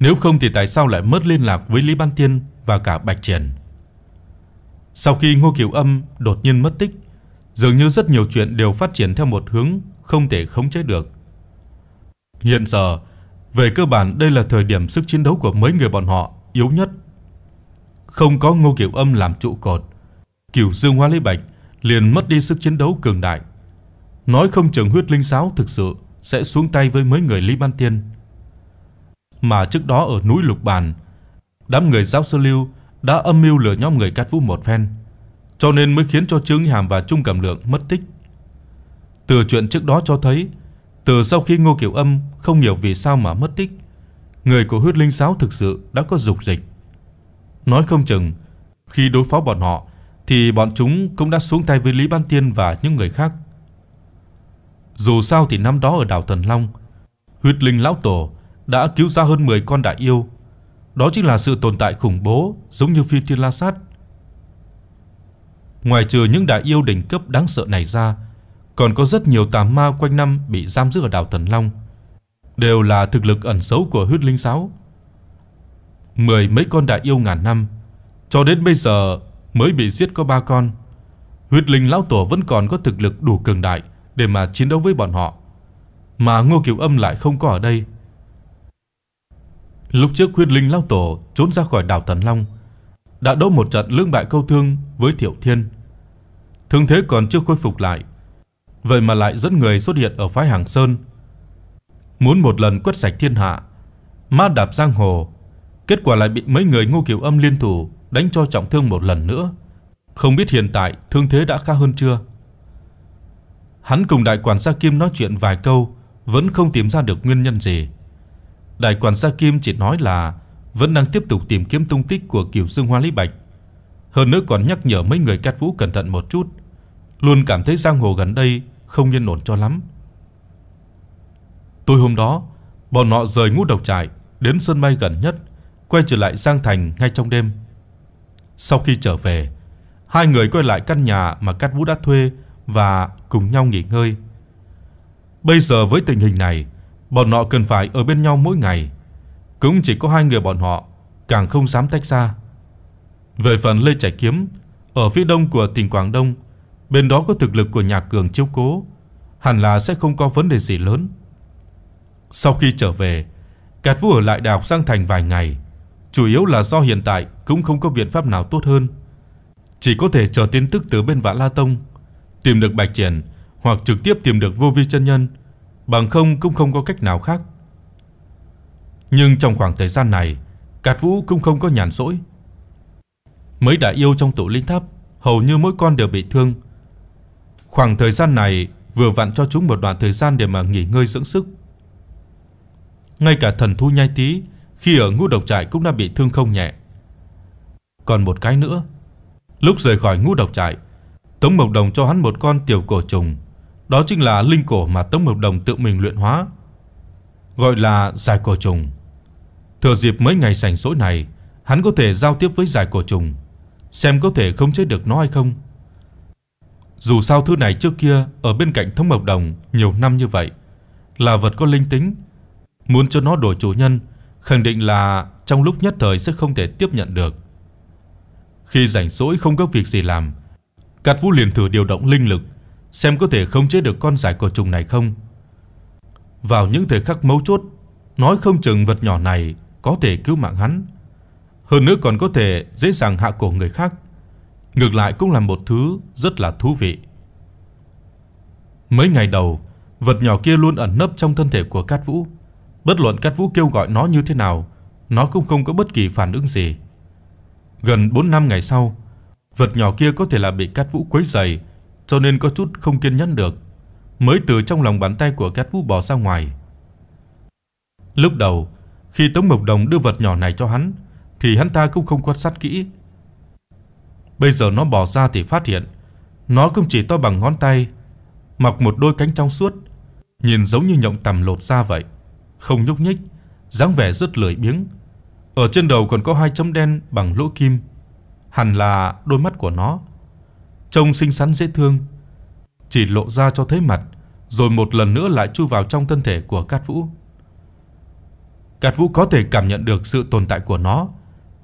Nếu không thì tại sao lại mất liên lạc với Lý Ban Tiên và cả Bạch Triển? Sau khi Ngô Kiều Âm đột nhiên mất tích, dường như rất nhiều chuyện đều phát triển theo một hướng không thể khống chế được. Hiện giờ, về cơ bản đây là thời điểm sức chiến đấu của mấy người bọn họ yếu nhất. Không có Ngô Kiều Âm làm trụ cột, Kiều Dương Hoa Lý Bạch liền mất đi sức chiến đấu cường đại Nói không chừng huyết linh giáo thực sự sẽ xuống tay với mấy người Lý Ban Tiên. Mà trước đó ở núi Lục Bàn, đám người giáo sư Lưu đã âm mưu lừa nhóm người Cát Vũ một phen, cho nên mới khiến cho Trương Hàm và Trung cảm Lượng mất tích. Từ chuyện trước đó cho thấy, từ sau khi Ngô Kiều Âm không hiểu vì sao mà mất tích, người của huyết linh giáo thực sự đã có dục dịch. Nói không chừng, khi đối phó bọn họ thì bọn chúng cũng đã xuống tay với Lý Ban Tiên và những người khác. Dù sao thì năm đó ở đảo Thần Long, huyết linh lão tổ đã cứu ra hơn 10 con đại yêu. Đó chính là sự tồn tại khủng bố giống như phi thiên la sát. Ngoài trừ những đại yêu đỉnh cấp đáng sợ này ra, còn có rất nhiều tà ma quanh năm bị giam giữ ở đảo Thần Long, đều là thực lực ẩn giấu của huyết linh giáo. Mười mấy con đại yêu ngàn năm, cho đến bây giờ mới bị giết có ba con. Huyết linh lão tổ vẫn còn có thực lực đủ cường đại, để mà chiến đấu với bọn họ. Mà Ngô Kiều Âm lại không có ở đây. Lúc trước Khuyết Linh lao tổ trốn ra khỏi đảo Thần Long, đã đấu một trận lưỡng bại câu thương với Thiệu Thiên. Thương thế còn chưa khôi phục lại, vậy mà lại dẫn người xuất hiện ở phái Hàng Sơn. Muốn một lần quét sạch thiên hạ, ma đạp giang hồ, kết quả lại bị mấy người Ngô Kiều Âm liên thủ đánh cho trọng thương một lần nữa. Không biết hiện tại thương thế đã khá hơn chưa? Hắn cùng đại quản gia Kim nói chuyện vài câu, vẫn không tìm ra được nguyên nhân gì. Đại quản gia Kim chỉ nói là vẫn đang tiếp tục tìm kiếm tung tích của Kiều Dương Hoa Lý Bạch. Hơn nữa còn nhắc nhở mấy người cát vũ cẩn thận một chút, luôn cảm thấy giang hồ gần đây không yên ổn cho lắm. Tối hôm đó, bọn họ rời ngũ độc trại đến sân bay gần nhất, quay trở lại Giang Thành ngay trong đêm. Sau khi trở về, hai người quay lại căn nhà mà Cát Vũ đã thuê và cùng nhau nghỉ ngơi. Bây giờ với tình hình này, bọn họ cần phải ở bên nhau mỗi ngày, cũng chỉ có hai người bọn họ, càng không dám tách ra. Về phần Lê Trạch Kiếm, ở phía đông của tỉnh Quảng Đông, bên đó có thực lực của nhà cường chiếu cố, hẳn là sẽ không có vấn đề gì lớn. Sau khi trở về, Cát Vũ ở lại đào học Giang Thành vài ngày, chủ yếu là do hiện tại cũng không có biện pháp nào tốt hơn, chỉ có thể chờ tin tức từ bên Vạn La Tông tìm được Bạch Triển hoặc trực tiếp tìm được Vô Vi chân nhân, bằng không cũng không có cách nào khác. Nhưng trong khoảng thời gian này, Cát Vũ cũng không có nhàn rỗi. Mấy đại yêu trong tụ linh tháp hầu như mỗi con đều bị thương. Khoảng thời gian này vừa vặn cho chúng một đoạn thời gian để mà nghỉ ngơi dưỡng sức. Ngay cả thần thu nhai tí khi ở ngũ độc trại cũng đã bị thương không nhẹ. Còn một cái nữa, lúc rời khỏi ngũ độc trại, Tống Mộc Đồng cho hắn một con tiểu cổ trùng, đó chính là linh cổ mà Tống Mộc Đồng tự mình luyện hóa, gọi là giải cổ trùng. Thừa dịp mấy ngày sảnh sỗi này, hắn có thể giao tiếp với giải cổ trùng, xem có thể không chế được nó hay không. Dù sao thứ này trước kia ở bên cạnh Tống Mộc Đồng nhiều năm như vậy, là vật có linh tính, muốn cho nó đổi chủ nhân khẳng định là trong lúc nhất thời sẽ không thể tiếp nhận được. Khi rảnh rỗi không có việc gì làm, Cát Vũ liền thử điều động linh lực, xem có thể khống chế được con giải cỏ trùng này không. Vào những thời khắc mấu chốt, nói không chừng vật nhỏ này có thể cứu mạng hắn, hơn nữa còn có thể dễ dàng hạ cổ người khác. Ngược lại cũng là một thứ rất là thú vị. Mấy ngày đầu, vật nhỏ kia luôn ẩn nấp trong thân thể của Cát Vũ. Bất luận Cát Vũ kêu gọi nó như thế nào, nó cũng không có bất kỳ phản ứng gì. Gần 4 năm ngày sau, Vật nhỏ kia có thể là bị Cát Vũ quấy rầy, cho nên có chút không kiên nhẫn được, mới từ trong lòng bàn tay của Cát Vũ bò ra ngoài. Lúc đầu, khi Tống Mộc Đồng đưa vật nhỏ này cho hắn, thì hắn ta cũng không quan sát kỹ. Bây giờ nó bỏ ra thì phát hiện, nó không chỉ to bằng ngón tay, mặc một đôi cánh trong suốt, nhìn giống như nhộng tầm lột ra vậy, không nhúc nhích, dáng vẻ rất lười biếng. Ở trên đầu còn có hai chấm đen bằng lỗ kim hẳn là đôi mắt của nó. Trông xinh xắn dễ thương, chỉ lộ ra cho thấy mặt, rồi một lần nữa lại chui vào trong thân thể của Cát Vũ. Cát Vũ có thể cảm nhận được sự tồn tại của nó,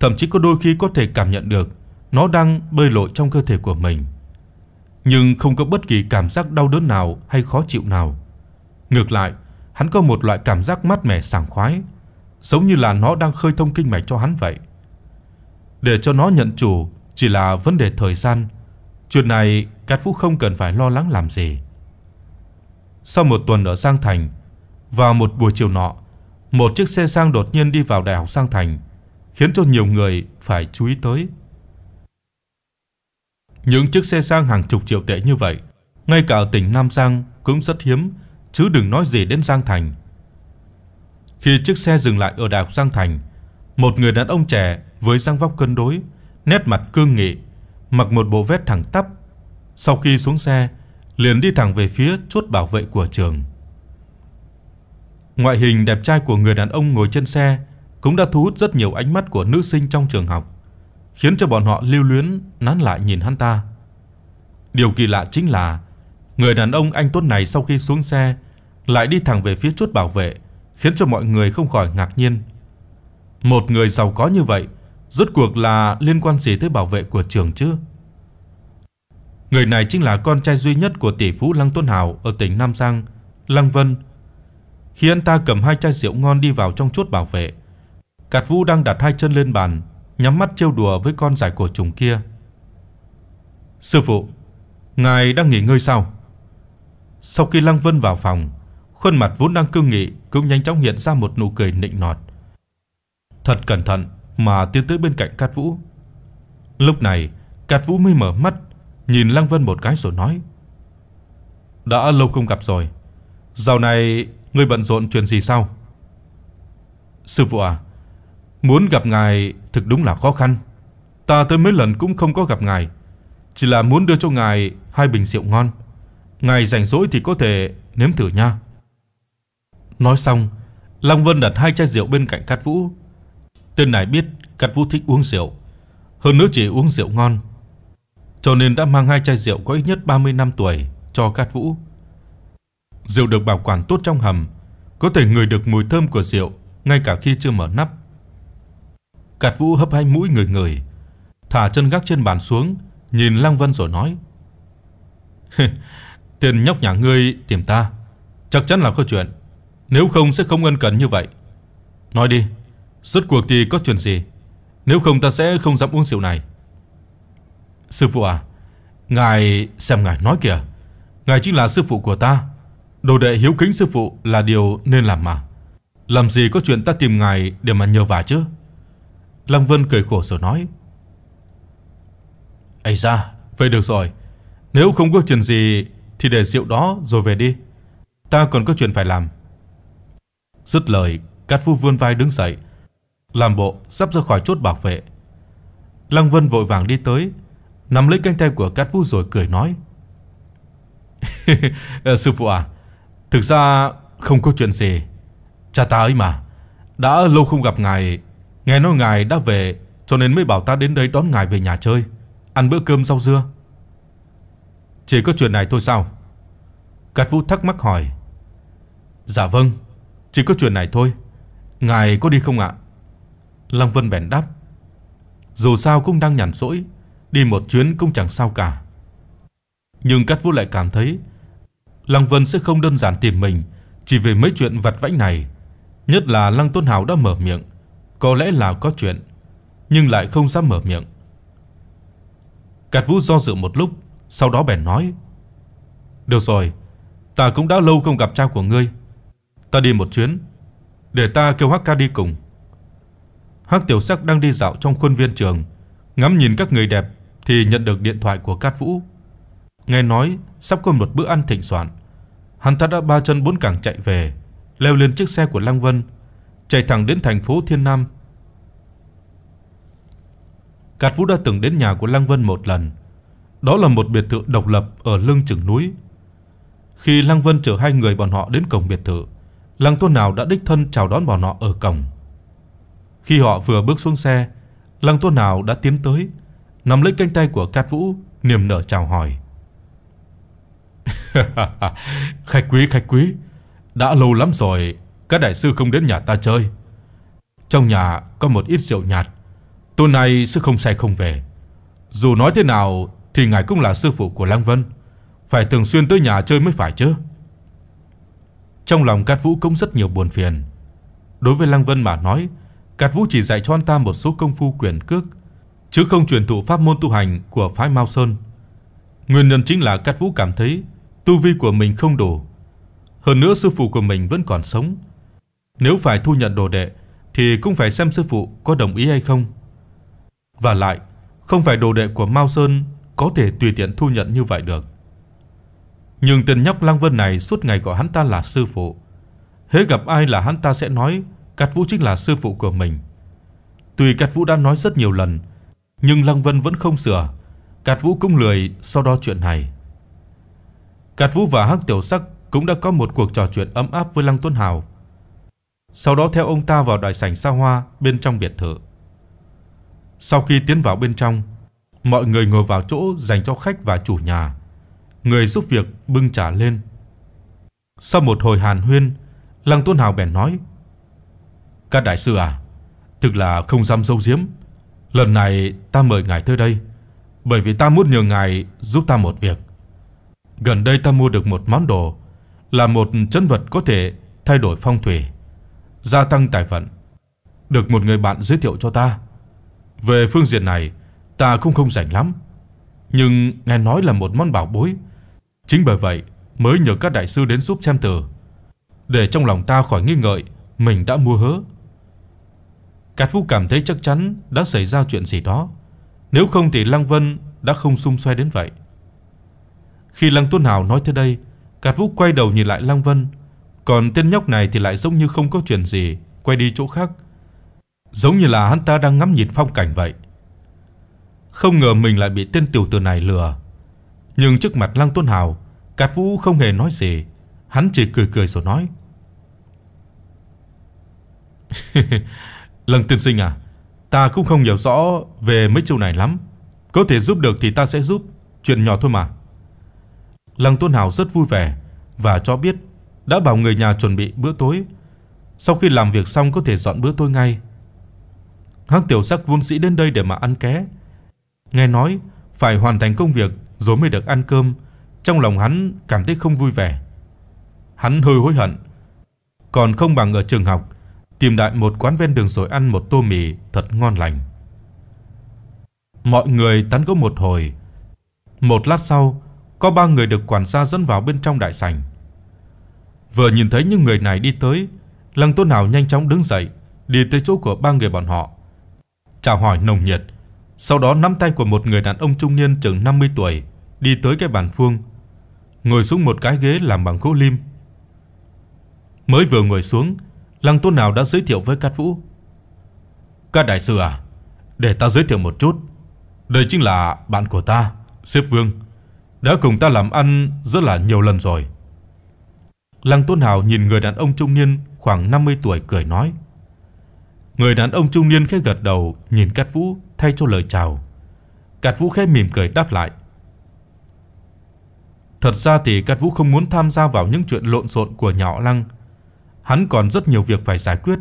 thậm chí có đôi khi có thể cảm nhận được nó đang bơi lội trong cơ thể của mình, nhưng không có bất kỳ cảm giác đau đớn nào hay khó chịu nào. Ngược lại, hắn có một loại cảm giác mát mẻ sảng khoái, giống như là nó đang khơi thông kinh mạch cho hắn vậy để cho nó nhận chủ chỉ là vấn đề thời gian. Chuyện này Cát Vũ không cần phải lo lắng làm gì. Sau một tuần ở Giang Thành, vào một buổi chiều nọ, một chiếc xe sang đột nhiên đi vào đại học Giang Thành, khiến cho nhiều người phải chú ý tới. Những chiếc xe sang hàng chục triệu tệ như vậy, ngay cả ở tỉnh Nam Giang cũng rất hiếm, chứ đừng nói gì đến Giang Thành. Khi chiếc xe dừng lại ở đại học Giang Thành, một người đàn ông trẻ với dáng vóc cân đối, nét mặt cương nghị, mặc một bộ vest thẳng tắp. Sau khi xuống xe, liền đi thẳng về phía chốt bảo vệ của trường. Ngoại hình đẹp trai của người đàn ông ngồi trên xe cũng đã thu hút rất nhiều ánh mắt của nữ sinh trong trường học, khiến cho bọn họ lưu luyến nán lại nhìn hắn ta. Điều kỳ lạ chính là người đàn ông anh tuấn này sau khi xuống xe lại đi thẳng về phía chốt bảo vệ, khiến cho mọi người không khỏi ngạc nhiên. Một người giàu có như vậy Rốt cuộc là liên quan gì tới bảo vệ của trường chứ? Người này chính là con trai duy nhất của tỷ phú Lăng tuân Hào ở tỉnh Nam Giang, Lăng Vân. khi anh ta cầm hai chai rượu ngon đi vào trong chốt bảo vệ. Cát Vũ đang đặt hai chân lên bàn, nhắm mắt trêu đùa với con giải của chúng kia. Sư phụ, ngài đang nghỉ ngơi sao? Sau khi Lăng Vân vào phòng, khuôn mặt vốn đang cương nghị cũng nhanh chóng hiện ra một nụ cười nịnh nọt. Thật cẩn thận, mà tiến tới bên cạnh Cát Vũ. Lúc này, Cát Vũ mới mở mắt, nhìn Lăng Vân một cái rồi nói: "Đã lâu không gặp rồi. Dạo này người bận rộn chuyện gì sao?" "Sư phụ à, muốn gặp ngài thực đúng là khó khăn. Ta tới mấy lần cũng không có gặp ngài, chỉ là muốn đưa cho ngài hai bình rượu ngon. Ngài rảnh rỗi thì có thể nếm thử nha." Nói xong, Lăng Vân đặt hai chai rượu bên cạnh Cát Vũ, Tên này biết Cát Vũ thích uống rượu Hơn nữa chỉ uống rượu ngon Cho nên đã mang hai chai rượu có ít nhất 30 năm tuổi Cho Cát Vũ Rượu được bảo quản tốt trong hầm Có thể ngửi được mùi thơm của rượu Ngay cả khi chưa mở nắp Cát Vũ hấp hai mũi người người Thả chân gác trên bàn xuống Nhìn Lăng Vân rồi nói Tên nhóc nhà ngươi tìm ta Chắc chắn là có chuyện Nếu không sẽ không ân cần như vậy Nói đi Suốt cuộc thì có chuyện gì Nếu không ta sẽ không dám uống rượu này Sư phụ à Ngài xem ngài nói kìa Ngài chính là sư phụ của ta Đồ đệ hiếu kính sư phụ là điều nên làm mà Làm gì có chuyện ta tìm ngài Để mà nhờ vả chứ Lăng Vân cười khổ rồi nói ấy ra Vậy được rồi Nếu không có chuyện gì Thì để rượu đó rồi về đi Ta còn có chuyện phải làm Dứt lời Cát Phu vươn vai đứng dậy làm bộ sắp ra khỏi chốt bảo vệ. Lăng Vân vội vàng đi tới, nắm lấy cánh tay của Cát Vũ rồi cười nói: ờ, "Sư phụ à, thực ra không có chuyện gì. Cha ta ấy mà, đã lâu không gặp ngài, nghe nói ngài đã về cho nên mới bảo ta đến đây đón ngài về nhà chơi, ăn bữa cơm rau dưa." Chỉ có chuyện này thôi sao? Cát Vũ thắc mắc hỏi. Dạ vâng, chỉ có chuyện này thôi. Ngài có đi không ạ? À? Lăng Vân bèn đáp: "Dù sao cũng đang nhàn rỗi, đi một chuyến cũng chẳng sao cả." Nhưng Cát Vũ lại cảm thấy Lăng Vân sẽ không đơn giản tìm mình chỉ về mấy chuyện vặt vãnh này, nhất là Lăng Tôn Hào đã mở miệng, có lẽ là có chuyện, nhưng lại không dám mở miệng. Cát Vũ do dự một lúc, sau đó bèn nói: "Được rồi, ta cũng đã lâu không gặp cha của ngươi, ta đi một chuyến, để ta kêu Hắc Ca đi cùng." Hắc Tiểu Sắc đang đi dạo trong khuôn viên trường, ngắm nhìn các người đẹp thì nhận được điện thoại của Cát Vũ. Nghe nói sắp có một bữa ăn thịnh soạn, hắn ta đã ba chân bốn cẳng chạy về, leo lên chiếc xe của Lăng Vân, chạy thẳng đến thành phố Thiên Nam. Cát Vũ đã từng đến nhà của Lăng Vân một lần. Đó là một biệt thự độc lập ở lưng chừng núi. Khi Lăng Vân chở hai người bọn họ đến cổng biệt thự, Lăng Tôn Nào đã đích thân chào đón bọn họ ở cổng. Khi họ vừa bước xuống xe, Lăng Tôn Nào đã tiến tới, nắm lấy cánh tay của Cát Vũ, niềm nở chào hỏi. khách quý, khách quý, đã lâu lắm rồi các đại sư không đến nhà ta chơi. Trong nhà có một ít rượu nhạt, tối nay sư không say không về. Dù nói thế nào thì ngài cũng là sư phụ của Lăng Vân, phải thường xuyên tới nhà chơi mới phải chứ. Trong lòng Cát Vũ cũng rất nhiều buồn phiền. Đối với Lăng Vân mà nói, Cát Vũ chỉ dạy cho anh ta một số công phu quyền cước, chứ không truyền thụ pháp môn tu hành của phái Mao Sơn. Nguyên nhân chính là Cát Vũ cảm thấy tu vi của mình không đủ. Hơn nữa sư phụ của mình vẫn còn sống. Nếu phải thu nhận đồ đệ thì cũng phải xem sư phụ có đồng ý hay không. Và lại, không phải đồ đệ của Mao Sơn có thể tùy tiện thu nhận như vậy được. Nhưng tên nhóc Lăng Vân này suốt ngày gọi hắn ta là sư phụ. Hễ gặp ai là hắn ta sẽ nói Cát Vũ chính là sư phụ của mình. Tùy Cát Vũ đã nói rất nhiều lần, nhưng Lăng Vân vẫn không sửa. Cát Vũ cũng lười sau đó chuyện này. Cát Vũ và Hắc Tiểu Sắc cũng đã có một cuộc trò chuyện ấm áp với Lăng Tuấn Hào. Sau đó theo ông ta vào đại sảnh xa hoa bên trong biệt thự. Sau khi tiến vào bên trong, mọi người ngồi vào chỗ dành cho khách và chủ nhà. Người giúp việc bưng trà lên. Sau một hồi hàn huyên, Lăng Tuấn Hào bèn nói: các đại sư à, thực là không dám dâu diếm. Lần này ta mời ngài tới đây, bởi vì ta muốn nhờ ngài giúp ta một việc. Gần đây ta mua được một món đồ, là một chân vật có thể thay đổi phong thủy, gia tăng tài vận. Được một người bạn giới thiệu cho ta. Về phương diện này, ta cũng không rảnh lắm, nhưng nghe nói là một món bảo bối. Chính bởi vậy mới nhờ các đại sư đến giúp xem thử, để trong lòng ta khỏi nghi ngợi mình đã mua hứa. Cát Vũ cảm thấy chắc chắn đã xảy ra chuyện gì đó. Nếu không thì Lăng Vân đã không xung xoe đến vậy. Khi Lăng Tuấn Hào nói tới đây, Cát Vũ quay đầu nhìn lại Lăng Vân, còn tên nhóc này thì lại giống như không có chuyện gì, quay đi chỗ khác. Giống như là hắn ta đang ngắm nhìn phong cảnh vậy. Không ngờ mình lại bị tên tiểu tử này lừa. Nhưng trước mặt Lăng Tuấn Hào, Cát Vũ không hề nói gì, hắn chỉ cười cười rồi nói: lần tiên sinh à, ta cũng không hiểu rõ về mấy châu này lắm, có thể giúp được thì ta sẽ giúp, chuyện nhỏ thôi mà." Lăng Tôn Hào rất vui vẻ và cho biết đã bảo người nhà chuẩn bị bữa tối, sau khi làm việc xong có thể dọn bữa tối ngay. Hắc Tiểu Sắc vốn sĩ đến đây để mà ăn ké, nghe nói phải hoàn thành công việc rồi mới được ăn cơm, trong lòng hắn cảm thấy không vui vẻ. Hắn hơi hối hận, còn không bằng ở trường học tìm đại một quán ven đường rồi ăn một tô mì thật ngon lành. Mọi người tán gẫu một hồi. Một lát sau, có ba người được quản gia dẫn vào bên trong đại sảnh. Vừa nhìn thấy những người này đi tới, Lăng Tôn nào nhanh chóng đứng dậy, đi tới chỗ của ba người bọn họ, chào hỏi nồng nhiệt, sau đó nắm tay của một người đàn ông trung niên chừng 50 tuổi đi tới cái bàn phương, ngồi xuống một cái ghế làm bằng gỗ lim. Mới vừa ngồi xuống, Lăng Tôn nào đã giới thiệu với Cát Vũ Cát đại sư à Để ta giới thiệu một chút Đây chính là bạn của ta Xếp Vương Đã cùng ta làm ăn rất là nhiều lần rồi Lăng Tôn Hào nhìn người đàn ông trung niên khoảng 50 tuổi cười nói. Người đàn ông trung niên khẽ gật đầu, nhìn Cát Vũ thay cho lời chào. Cát Vũ khẽ mỉm cười đáp lại. Thật ra thì Cát Vũ không muốn tham gia vào những chuyện lộn xộn của nhỏ Lăng, hắn còn rất nhiều việc phải giải quyết.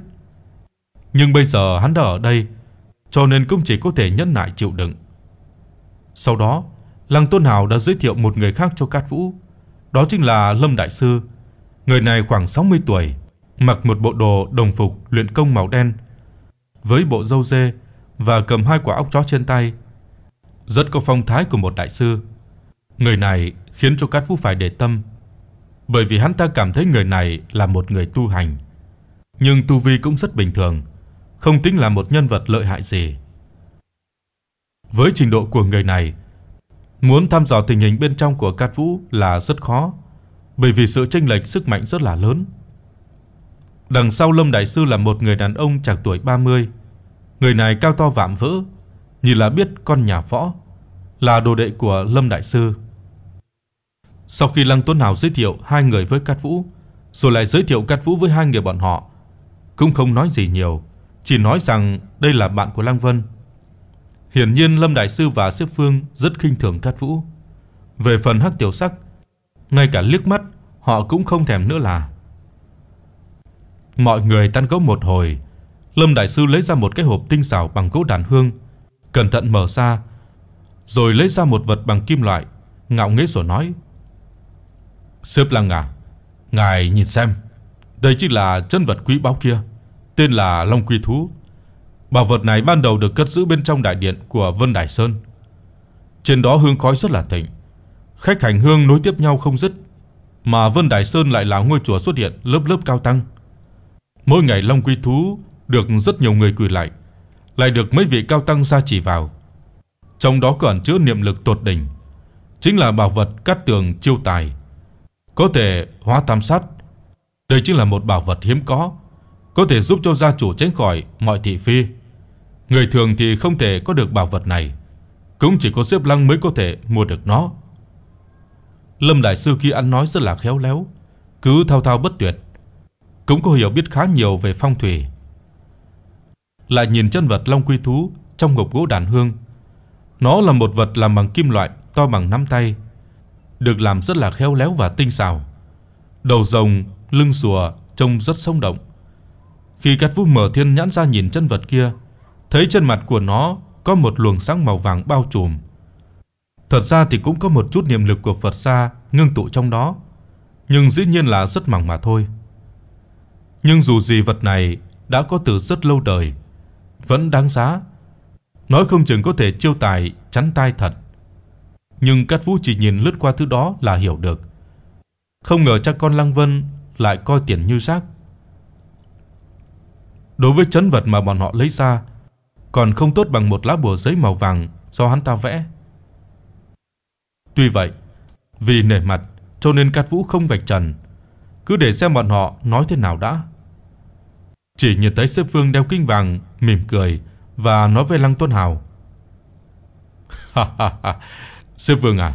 Nhưng bây giờ hắn đã ở đây, cho nên cũng chỉ có thể nhẫn nại chịu đựng. Sau đó, Lăng Tôn Hào đã giới thiệu một người khác cho Cát Vũ, đó chính là Lâm đại sư. Người này khoảng 60 tuổi, mặc một bộ đồ đồng phục luyện công màu đen, với bộ râu dê và cầm hai quả óc chó trên tay, rất có phong thái của một đại sư. Người này khiến cho Cát Vũ phải để tâm, bởi vì hắn ta cảm thấy người này là một người tu hành, nhưng tu vi cũng rất bình thường, không tính là một nhân vật lợi hại gì. Với trình độ của người này, muốn thăm dò tình hình bên trong của Cát Vũ là rất khó, bởi vì sự chênh lệch sức mạnh rất là lớn. Đằng sau Lâm đại sư là một người đàn ông chạc tuổi 30. Người này cao to vạm vỡ, như là biết con nhà võ, là đồ đệ của Lâm đại sư. Sau khi Lăng Tuấn Hào giới thiệu hai người với Cát Vũ, rồi lại giới thiệu Cát Vũ với hai người bọn họ, cũng không nói gì nhiều, chỉ nói rằng đây là bạn của Lăng Vân. Hiển nhiên Lâm đại sư và Sếp Phương rất khinh thường Cát Vũ. Về phần Hắc Tiểu Sắc, ngay cả liếc mắt họ cũng không thèm nữa là. Mọi người tan gẫu một hồi, Lâm đại sư lấy ra một cái hộp tinh xảo bằng gỗ đàn hương, cẩn thận mở ra, rồi lấy ra một vật bằng kim loại, ngạo nghễ rồi nói: Sếp Lăng à, ngài nhìn xem, đây chính là chân vật quý báu kia, tên là Long Quy Thú. Bảo vật này ban đầu được cất giữ bên trong đại điện của Vân Đài Sơn. Trên đó hương khói rất là thịnh, khách hành hương nối tiếp nhau không dứt, mà Vân Đài Sơn lại là ngôi chùa xuất hiện lớp lớp cao tăng. Mỗi ngày Long Quy Thú được rất nhiều người quỳ lại, lại được mấy vị cao tăng gia chỉ vào. Trong đó còn chứa niệm lực tột đỉnh, chính là bảo vật cắt tường chiêu tài có thể hóa tam sắt Đây chính là một bảo vật hiếm có, có thể giúp cho gia chủ tránh khỏi mọi thị phi. Người thường thì không thể có được bảo vật này, cũng chỉ có xếp Lăng mới có thể mua được nó. Lâm đại sư kia ăn nói rất là khéo léo, cứ thao thao bất tuyệt, cũng có hiểu biết khá nhiều về phong thủy. Lại nhìn chân vật long quy thú trong hộp gỗ đàn hương, nó là một vật làm bằng kim loại to bằng nắm tay, được làm rất là khéo léo và tinh xảo. Đầu rồng, lưng rùa trông rất sống động. Khi cắt Vũ mở thiên nhãn ra nhìn chân vật kia, thấy chân mặt của nó có một luồng sáng màu vàng bao trùm. Thật ra thì cũng có một chút niệm lực của Phật gia ngưng tụ trong đó, nhưng dĩ nhiên là rất mỏng mà thôi. Nhưng dù gì vật này đã có từ rất lâu đời, vẫn đáng giá. Nói không chừng có thể chiêu tài chắn tai thật nhưng Cát Vũ chỉ nhìn lướt qua thứ đó là hiểu được. Không ngờ cha con Lăng Vân lại coi tiền như rác. Đối với chấn vật mà bọn họ lấy ra, còn không tốt bằng một lá bùa giấy màu vàng do hắn ta vẽ. Tuy vậy, vì nể mặt cho nên Cát Vũ không vạch trần, cứ để xem bọn họ nói thế nào đã. Chỉ nhìn thấy Sư Phương đeo kinh vàng, mỉm cười và nói với Lăng tuân Hào: "Ha ha ha, Sư Vương à,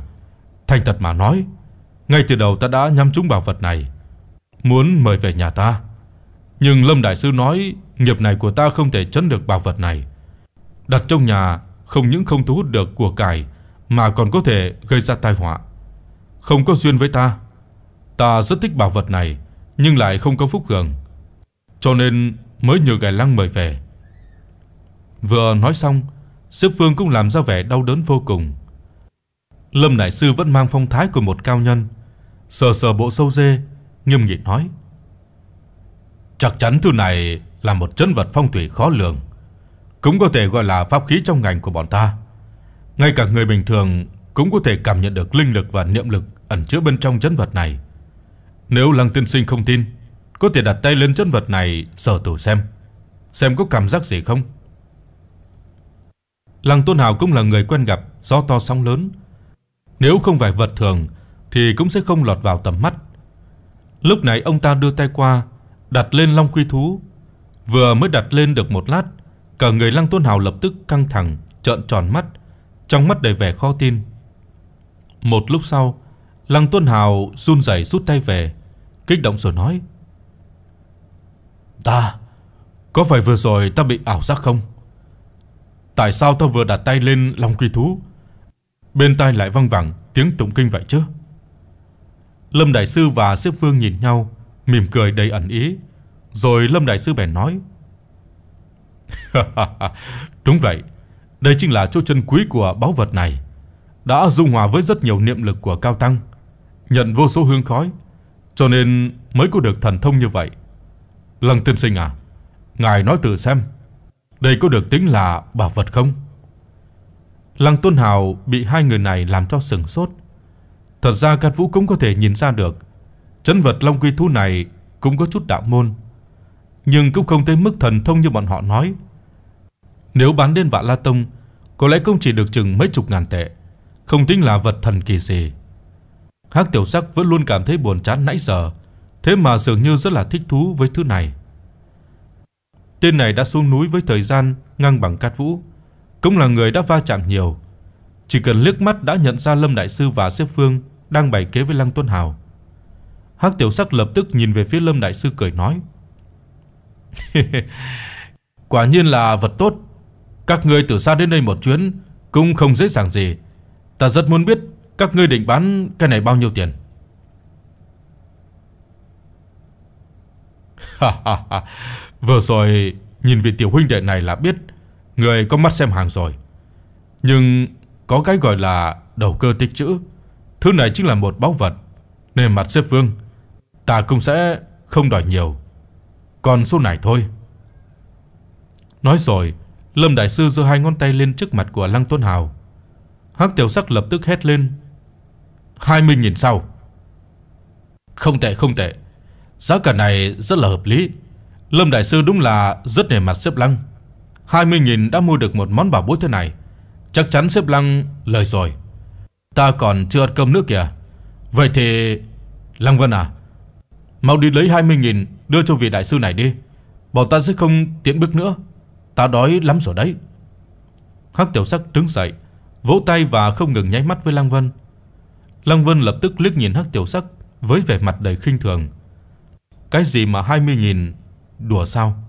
thành thật mà nói, ngay từ đầu ta đã nhắm trúng bảo vật này, muốn mời về nhà ta. Nhưng Lâm Đại Sư nói nghiệp này của ta không thể chấn được bảo vật này. Đặt trong nhà không những không thu hút được của cải mà còn có thể gây ra tai họa. Không có duyên với ta. Ta rất thích bảo vật này nhưng lại không có phúc hưởng. Cho nên mới nhờ Gài Lăng mời về. Vừa nói xong, Sư Phương cũng làm ra vẻ đau đớn vô cùng. Lâm đại sư vẫn mang phong thái của một cao nhân, sờ sờ bộ sâu dê, nghiêm nghị nói: "Chắc chắn thứ này là một chân vật phong thủy khó lường, cũng có thể gọi là pháp khí trong ngành của bọn ta. Ngay cả người bình thường cũng có thể cảm nhận được linh lực và niệm lực ẩn chứa bên trong chân vật này. Nếu Lăng Tiên Sinh không tin, có thể đặt tay lên chân vật này sờ thử xem, xem có cảm giác gì không?" Lăng Tôn Hào cũng là người quen gặp gió to sóng lớn, nếu không phải vật thường thì cũng sẽ không lọt vào tầm mắt. Lúc này ông ta đưa tay qua, đặt lên long quy thú. Vừa mới đặt lên được một lát, cả người Lăng Tôn Hào lập tức căng thẳng, trợn tròn mắt, trong mắt đầy vẻ khó tin. Một lúc sau, Lăng Tôn Hào run rẩy rút tay về, kích động rồi nói: "Ta, có phải vừa rồi ta bị ảo giác không? Tại sao ta vừa đặt tay lên long quy thú bên tai lại văng vẳng tiếng tụng kinh vậy chứ. Lâm đại sư và Diệp Vương nhìn nhau, mỉm cười đầy ẩn ý, rồi Lâm đại sư bèn nói: "Đúng vậy, đây chính là chỗ chân quý của báu vật này, đã dung hòa với rất nhiều niệm lực của cao tăng, nhận vô số hương khói, cho nên mới có được thần thông như vậy." Lăng tiên sinh à, ngài nói thử xem, đây có được tính là bảo vật không? Lăng Tôn Hào bị hai người này làm cho sững sốt. Thật ra Cát Vũ cũng có thể nhìn ra được, chân vật Long Quy thú này cũng có chút đạo môn, nhưng cũng không tới mức thần thông như bọn họ nói. Nếu bán đến Vạn La Tông, có lẽ cũng chỉ được chừng mấy chục ngàn tệ, không tính là vật thần kỳ gì. Hắc Tiểu Sắc vẫn luôn cảm thấy buồn chán nãy giờ, thế mà dường như rất là thích thú với thứ này. Tên này đã xuống núi với thời gian ngang bằng Cát Vũ cũng là người đã va chạm nhiều, chỉ cần liếc mắt đã nhận ra Lâm đại sư và xếp Phương đang bày kế với Lăng tuân Hào. Hắc Tiểu Sắc lập tức nhìn về phía Lâm đại sư cười nói: "Quả nhiên là vật tốt, các ngươi từ xa đến đây một chuyến cũng không dễ dàng gì. Ta rất muốn biết các ngươi định bán cái này bao nhiêu tiền?" Vừa rồi nhìn vị tiểu huynh đệ này là biết Người có mắt xem hàng rồi Nhưng có cái gọi là đầu cơ tích chữ. Thứ này chính là một báu vật Nên mặt xếp vương Ta cũng sẽ không đòi nhiều Còn số này thôi Nói rồi Lâm Đại Sư giơ hai ngón tay lên trước mặt của Lăng Tôn Hào Hắc tiểu sắc lập tức hét lên hai mươi nghìn sau. Không tệ không tệ Giá cả này rất là hợp lý Lâm Đại Sư đúng là rất nề mặt xếp lăng 20.000 đã mua được một món bảo bối thế này Chắc chắn xếp lăng lời rồi Ta còn chưa ăn cơm nước kìa Vậy thì Lăng Vân à Mau đi lấy 20.000 đưa cho vị đại sư này đi Bọn ta sẽ không tiện bước nữa Ta đói lắm rồi đấy Hắc tiểu sắc đứng dậy Vỗ tay và không ngừng nháy mắt với Lăng Vân Lăng Vân lập tức liếc nhìn Hắc tiểu sắc Với vẻ mặt đầy khinh thường Cái gì mà 20.000 Đùa sao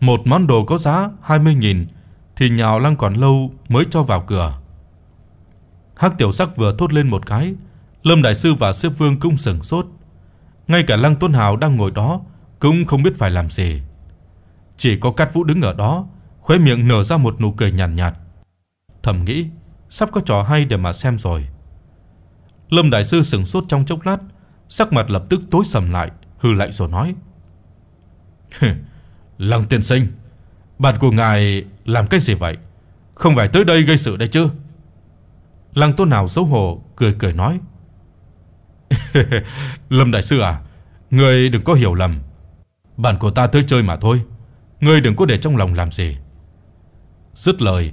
một món đồ có giá 20.000 thì nhào Lăng còn lâu mới cho vào cửa. Hắc Tiểu Sắc vừa thốt lên một cái, Lâm đại sư và Sư Vương cũng sừng sốt. Ngay cả Lăng Tôn Hào đang ngồi đó cũng không biết phải làm gì. Chỉ có Cát Vũ đứng ở đó, khóe miệng nở ra một nụ cười nhàn nhạt, nhạt. Thầm nghĩ, sắp có trò hay để mà xem rồi. Lâm đại sư sừng sốt trong chốc lát, sắc mặt lập tức tối sầm lại, hư lạnh rồi nói: Lăng tiên sinh Bạn của ngài làm cái gì vậy Không phải tới đây gây sự đây chứ Lăng tôn nào xấu hổ Cười cười nói Lâm đại sư à Người đừng có hiểu lầm Bạn của ta tới chơi mà thôi Người đừng có để trong lòng làm gì Dứt lời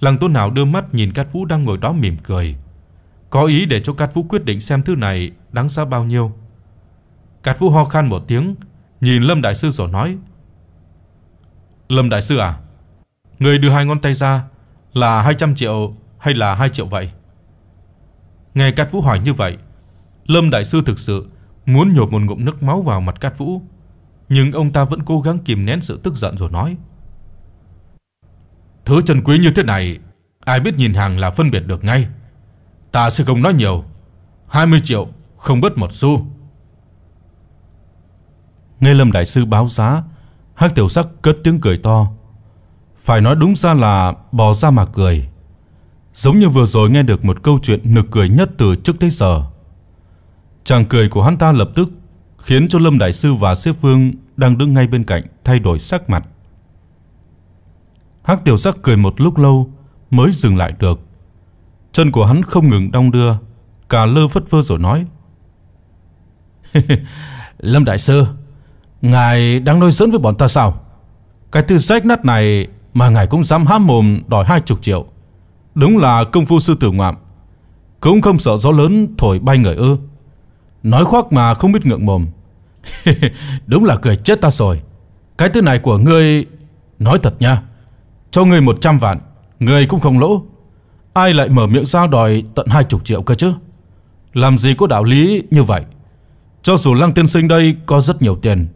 Lăng tôn nào đưa mắt nhìn Cát Vũ đang ngồi đó mỉm cười Có ý để cho Cát Vũ quyết định xem thứ này đáng giá bao nhiêu Cát Vũ ho khan một tiếng Nhìn Lâm Đại Sư rồi nói Lâm Đại Sư à? Người đưa hai ngón tay ra là 200 triệu hay là 2 triệu vậy? Nghe Cát Vũ hỏi như vậy, Lâm Đại Sư thực sự muốn nhổ một ngụm nước máu vào mặt Cát Vũ, nhưng ông ta vẫn cố gắng kìm nén sự tức giận rồi nói. Thứ chân quý như thế này, ai biết nhìn hàng là phân biệt được ngay. Ta sẽ không nói nhiều, 20 triệu không bớt một xu. Nghe Lâm đại sư báo giá Hắc tiểu sắc cất tiếng cười to. Phải nói đúng ra là bò ra mà cười. Giống như vừa rồi nghe được một câu chuyện nực cười nhất từ trước tới giờ. Chàng cười của hắn ta lập tức khiến cho Lâm Đại Sư và Xếp Vương đang đứng ngay bên cạnh thay đổi sắc mặt. Hắc tiểu sắc cười một lúc lâu mới dừng lại được. Chân của hắn không ngừng đong đưa, cả lơ phất phơ rồi nói. Lâm Đại Sư, Ngài đang nói dẫn với bọn ta sao Cái thứ rách nát này Mà ngài cũng dám há mồm đòi hai chục triệu Đúng là công phu sư tử ngoạm Cũng không sợ gió lớn thổi bay người ư Nói khoác mà không biết ngượng mồm Đúng là cười chết ta rồi Cái thứ này của ngươi Nói thật nha Cho ngươi trăm vạn Ngươi cũng không lỗ Ai lại mở miệng ra đòi tận hai chục triệu cơ chứ Làm gì có đạo lý như vậy Cho dù Lăng Tiên Sinh đây có rất nhiều tiền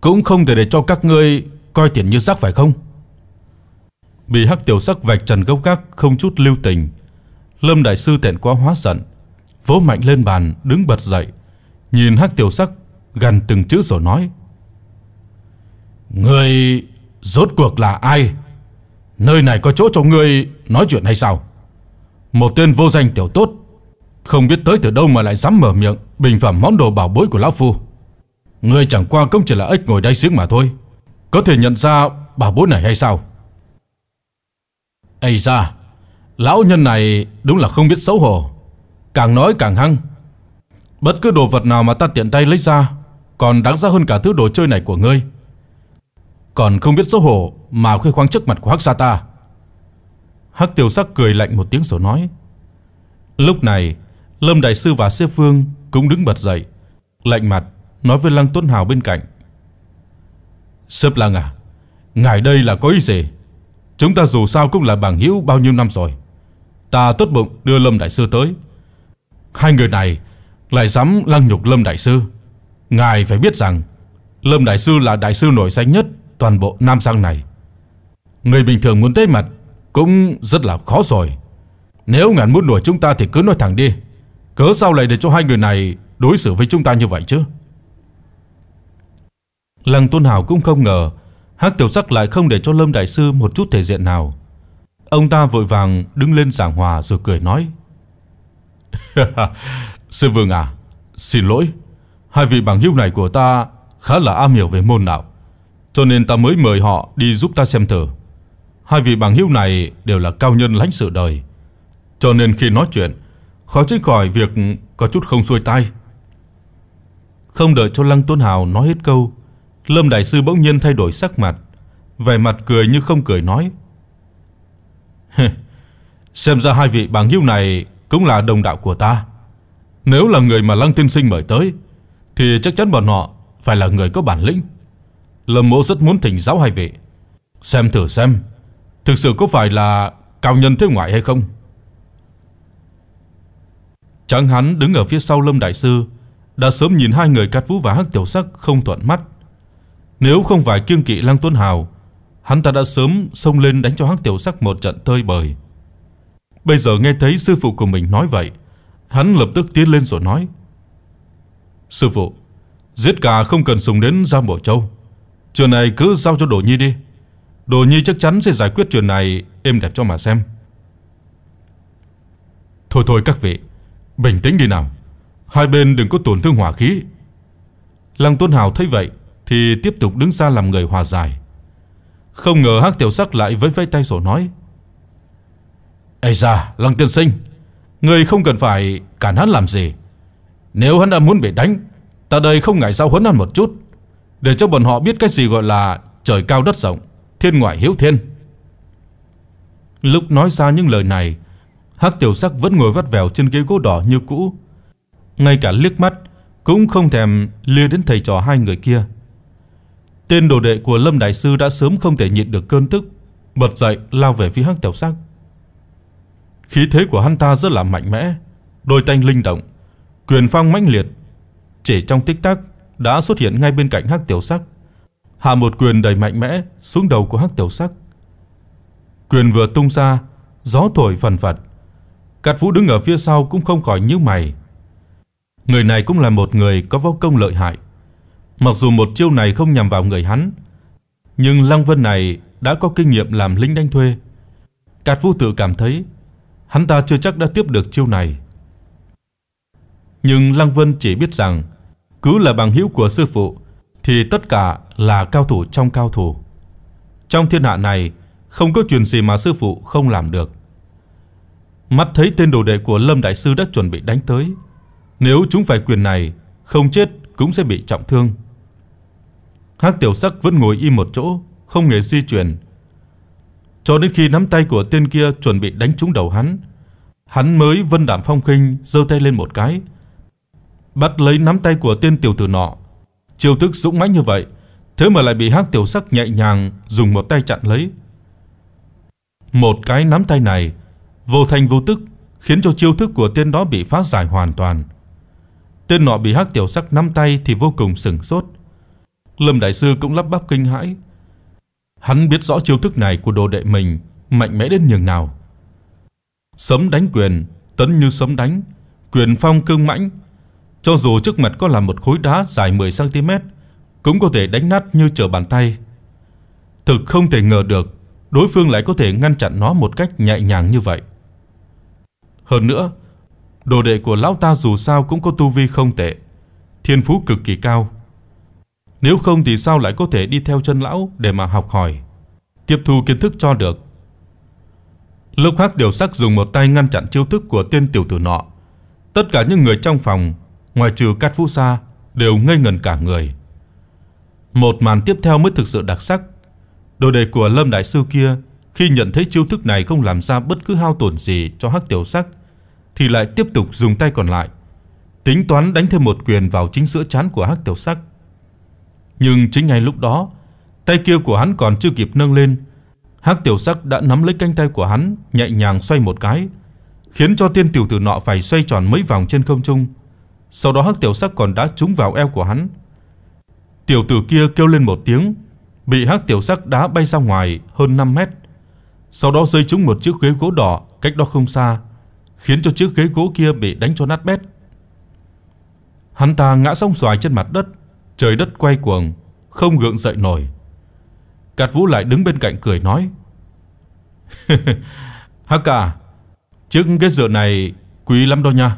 cũng không thể để cho các ngươi coi tiền như rác phải không? Bị Hắc Tiểu Sắc vạch trần gốc gác không chút lưu tình, Lâm đại sư tẹn quá hóa giận, vỗ mạnh lên bàn, đứng bật dậy, nhìn Hắc Tiểu Sắc gần từng chữ rồi nói: người rốt cuộc là ai? Nơi này có chỗ cho ngươi nói chuyện hay sao?" Một tên vô danh tiểu tốt, không biết tới từ đâu mà lại dám mở miệng bình phẩm món đồ bảo bối của lão phu. Người chẳng qua cũng chỉ là ếch ngồi đáy giếng mà thôi Có thể nhận ra bà bố này hay sao Ây ra Lão nhân này đúng là không biết xấu hổ Càng nói càng hăng Bất cứ đồ vật nào mà ta tiện tay lấy ra Còn đáng giá hơn cả thứ đồ chơi này của ngươi Còn không biết xấu hổ Mà khuê khoang trước mặt của Hắc gia ta Hắc tiểu sắc cười lạnh một tiếng rồi nói Lúc này Lâm Đại Sư và Xếp Phương Cũng đứng bật dậy Lạnh mặt nói với Lăng Tuấn Hào bên cạnh. Sếp Lăng à, ngài đây là có ý gì? Chúng ta dù sao cũng là bằng hữu bao nhiêu năm rồi. Ta tốt bụng đưa Lâm Đại Sư tới. Hai người này lại dám lăng nhục Lâm Đại Sư. Ngài phải biết rằng Lâm Đại Sư là đại sư nổi danh nhất toàn bộ Nam Giang này. Người bình thường muốn tới mặt cũng rất là khó rồi. Nếu ngài muốn đuổi chúng ta thì cứ nói thẳng đi. Cớ sao lại để cho hai người này đối xử với chúng ta như vậy chứ? Lăng Tôn Hảo cũng không ngờ, Hắc Tiểu Sắc lại không để cho Lâm đại sư một chút thể diện nào. Ông ta vội vàng đứng lên giảng hòa rồi cười nói: "Sư vương à, xin lỗi, hai vị bằng hữu này của ta khá là am hiểu về môn đạo, cho nên ta mới mời họ đi giúp ta xem thử. Hai vị bằng hữu này đều là cao nhân lãnh sự đời, cho nên khi nói chuyện, khó tránh khỏi việc có chút không xuôi tay. Không đợi cho Lăng Tôn Hào nói hết câu, Lâm đại sư bỗng nhiên thay đổi sắc mặt, vẻ mặt cười như không cười nói: "Xem ra hai vị bằng hữu này cũng là đồng đạo của ta. Nếu là người mà Lăng tiên sinh mời tới thì chắc chắn bọn họ phải là người có bản lĩnh. Lâm Mộ rất muốn thỉnh giáo hai vị, xem thử xem thực sự có phải là cao nhân thế ngoại hay không?" Tráng hắn đứng ở phía sau Lâm đại sư, đã sớm nhìn hai người Cát Vũ và Hắc Tiểu Sắc không thuận mắt, nếu không phải kiêng kỵ Lăng Tuấn Hào, hắn ta đã sớm xông lên đánh cho Hắc Tiểu Sắc một trận tơi bời. Bây giờ nghe thấy sư phụ của mình nói vậy, hắn lập tức tiến lên rồi nói: "Sư phụ, giết gà không cần sùng đến Giang Bộ Châu, chuyện này cứ giao cho Đồ Nhi đi. Đồ Nhi chắc chắn sẽ giải quyết chuyện này êm đẹp cho mà xem." Thôi thôi các vị, bình tĩnh đi nào. Hai bên đừng có tổn thương hỏa khí. Lăng Tôn Hào thấy vậy, thì tiếp tục đứng ra làm người hòa giải. Không ngờ Hắc Tiểu Sắc lại với vây tay sổ nói: "Ê da, Lăng tiên sinh, người không cần phải cản hắn làm gì. Nếu hắn đã muốn bị đánh, ta đây không ngại giao huấn hắn một chút, để cho bọn họ biết cái gì gọi là trời cao đất rộng, thiên ngoại hữu thiên." Lúc nói ra những lời này, Hắc Tiểu Sắc vẫn ngồi vắt vẻo trên ghế gỗ đỏ như cũ, ngay cả liếc mắt cũng không thèm lia đến thầy trò hai người kia. Tên đồ đệ của Lâm Đại Sư đã sớm không thể nhịn được cơn tức, bật dậy lao về phía hắc tiểu sắc. Khí thế của hắn ta rất là mạnh mẽ, đôi tay linh động, quyền phong mãnh liệt. Chỉ trong tích tắc đã xuất hiện ngay bên cạnh hắc tiểu sắc. Hạ một quyền đầy mạnh mẽ xuống đầu của hắc tiểu sắc. Quyền vừa tung ra, gió thổi phần phật. Cát Vũ đứng ở phía sau cũng không khỏi nhíu mày. Người này cũng là một người có võ công lợi hại, Mặc dù một chiêu này không nhằm vào người hắn, nhưng Lăng Vân này đã có kinh nghiệm làm lính đánh thuê. Cát Vũ tự cảm thấy hắn ta chưa chắc đã tiếp được chiêu này. Nhưng Lăng Vân chỉ biết rằng cứ là bằng hữu của sư phụ thì tất cả là cao thủ trong cao thủ. Trong thiên hạ này không có chuyện gì mà sư phụ không làm được. Mắt thấy tên đồ đệ của Lâm đại sư đã chuẩn bị đánh tới, nếu chúng phải quyền này, không chết cũng sẽ bị trọng thương. Hắc Tiểu Sắc vẫn ngồi im một chỗ, không hề di chuyển. Cho đến khi nắm tay của tên kia chuẩn bị đánh trúng đầu hắn, hắn mới vân đảm phong khinh giơ tay lên một cái, bắt lấy nắm tay của tên tiểu tử nọ. Chiêu thức dũng mãnh như vậy, thế mà lại bị Hắc Tiểu Sắc nhẹ nhàng dùng một tay chặn lấy. Một cái nắm tay này, vô thành vô tức khiến cho chiêu thức của tên đó bị phá giải hoàn toàn. Tên nọ bị Hắc Tiểu Sắc nắm tay thì vô cùng sững sốt. Lâm Đại Sư cũng lắp bắp kinh hãi. Hắn biết rõ chiêu thức này của đồ đệ mình mạnh mẽ đến nhường nào. Sấm đánh quyền, tấn như sấm đánh, quyền phong cương mãnh. Cho dù trước mặt có là một khối đá dài 10cm, cũng có thể đánh nát như trở bàn tay. Thực không thể ngờ được, đối phương lại có thể ngăn chặn nó một cách nhẹ nhàng như vậy. Hơn nữa, đồ đệ của lão ta dù sao cũng có tu vi không tệ, thiên phú cực kỳ cao. Nếu không thì sao lại có thể đi theo chân lão để mà học hỏi, tiếp thu kiến thức cho được. Lúc Hắc Điều Sắc dùng một tay ngăn chặn chiêu thức của tên tiểu tử nọ, tất cả những người trong phòng, ngoài trừ Cát Phú Sa, đều ngây ngẩn cả người. Một màn tiếp theo mới thực sự đặc sắc. Đồ đề của Lâm đại sư kia khi nhận thấy chiêu thức này không làm ra bất cứ hao tổn gì cho Hắc Tiểu Sắc thì lại tiếp tục dùng tay còn lại, tính toán đánh thêm một quyền vào chính giữa chán của Hắc Tiểu Sắc nhưng chính ngay lúc đó, tay kia của hắn còn chưa kịp nâng lên, Hắc Tiểu Sắc đã nắm lấy cánh tay của hắn, nhẹ nhàng xoay một cái, khiến cho tiên tiểu tử nọ phải xoay tròn mấy vòng trên không trung. Sau đó Hắc Tiểu Sắc còn đã trúng vào eo của hắn. Tiểu tử kia kêu lên một tiếng, bị Hắc Tiểu Sắc đá bay ra ngoài hơn 5 mét. Sau đó rơi trúng một chiếc ghế gỗ đỏ cách đó không xa, khiến cho chiếc ghế gỗ kia bị đánh cho nát bét. Hắn ta ngã song xoài trên mặt đất, trời đất quay cuồng, không gượng dậy nổi. Cát Vũ lại đứng bên cạnh cười nói: "Hắc ca, chiếc ghế dựa này quý lắm đó nha.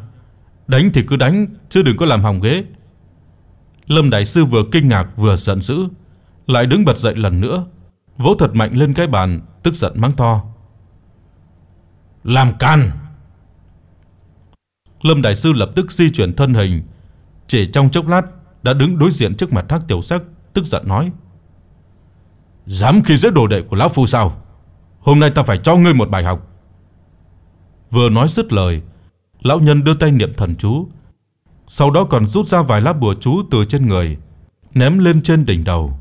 Đánh thì cứ đánh, chứ đừng có làm hỏng ghế." Lâm đại sư vừa kinh ngạc vừa giận dữ, lại đứng bật dậy lần nữa, vỗ thật mạnh lên cái bàn, tức giận mắng to: "Làm can!" Lâm đại sư lập tức di chuyển thân hình, chỉ trong chốc lát đã đứng đối diện trước mặt thác Tiểu Sắc, tức giận nói: "Dám khi dễ đồ đệ của lão phu sao? Hôm nay ta phải cho ngươi một bài học." Vừa nói dứt lời, lão nhân đưa tay niệm thần chú, sau đó còn rút ra vài lá bùa chú từ trên người, ném lên trên đỉnh đầu.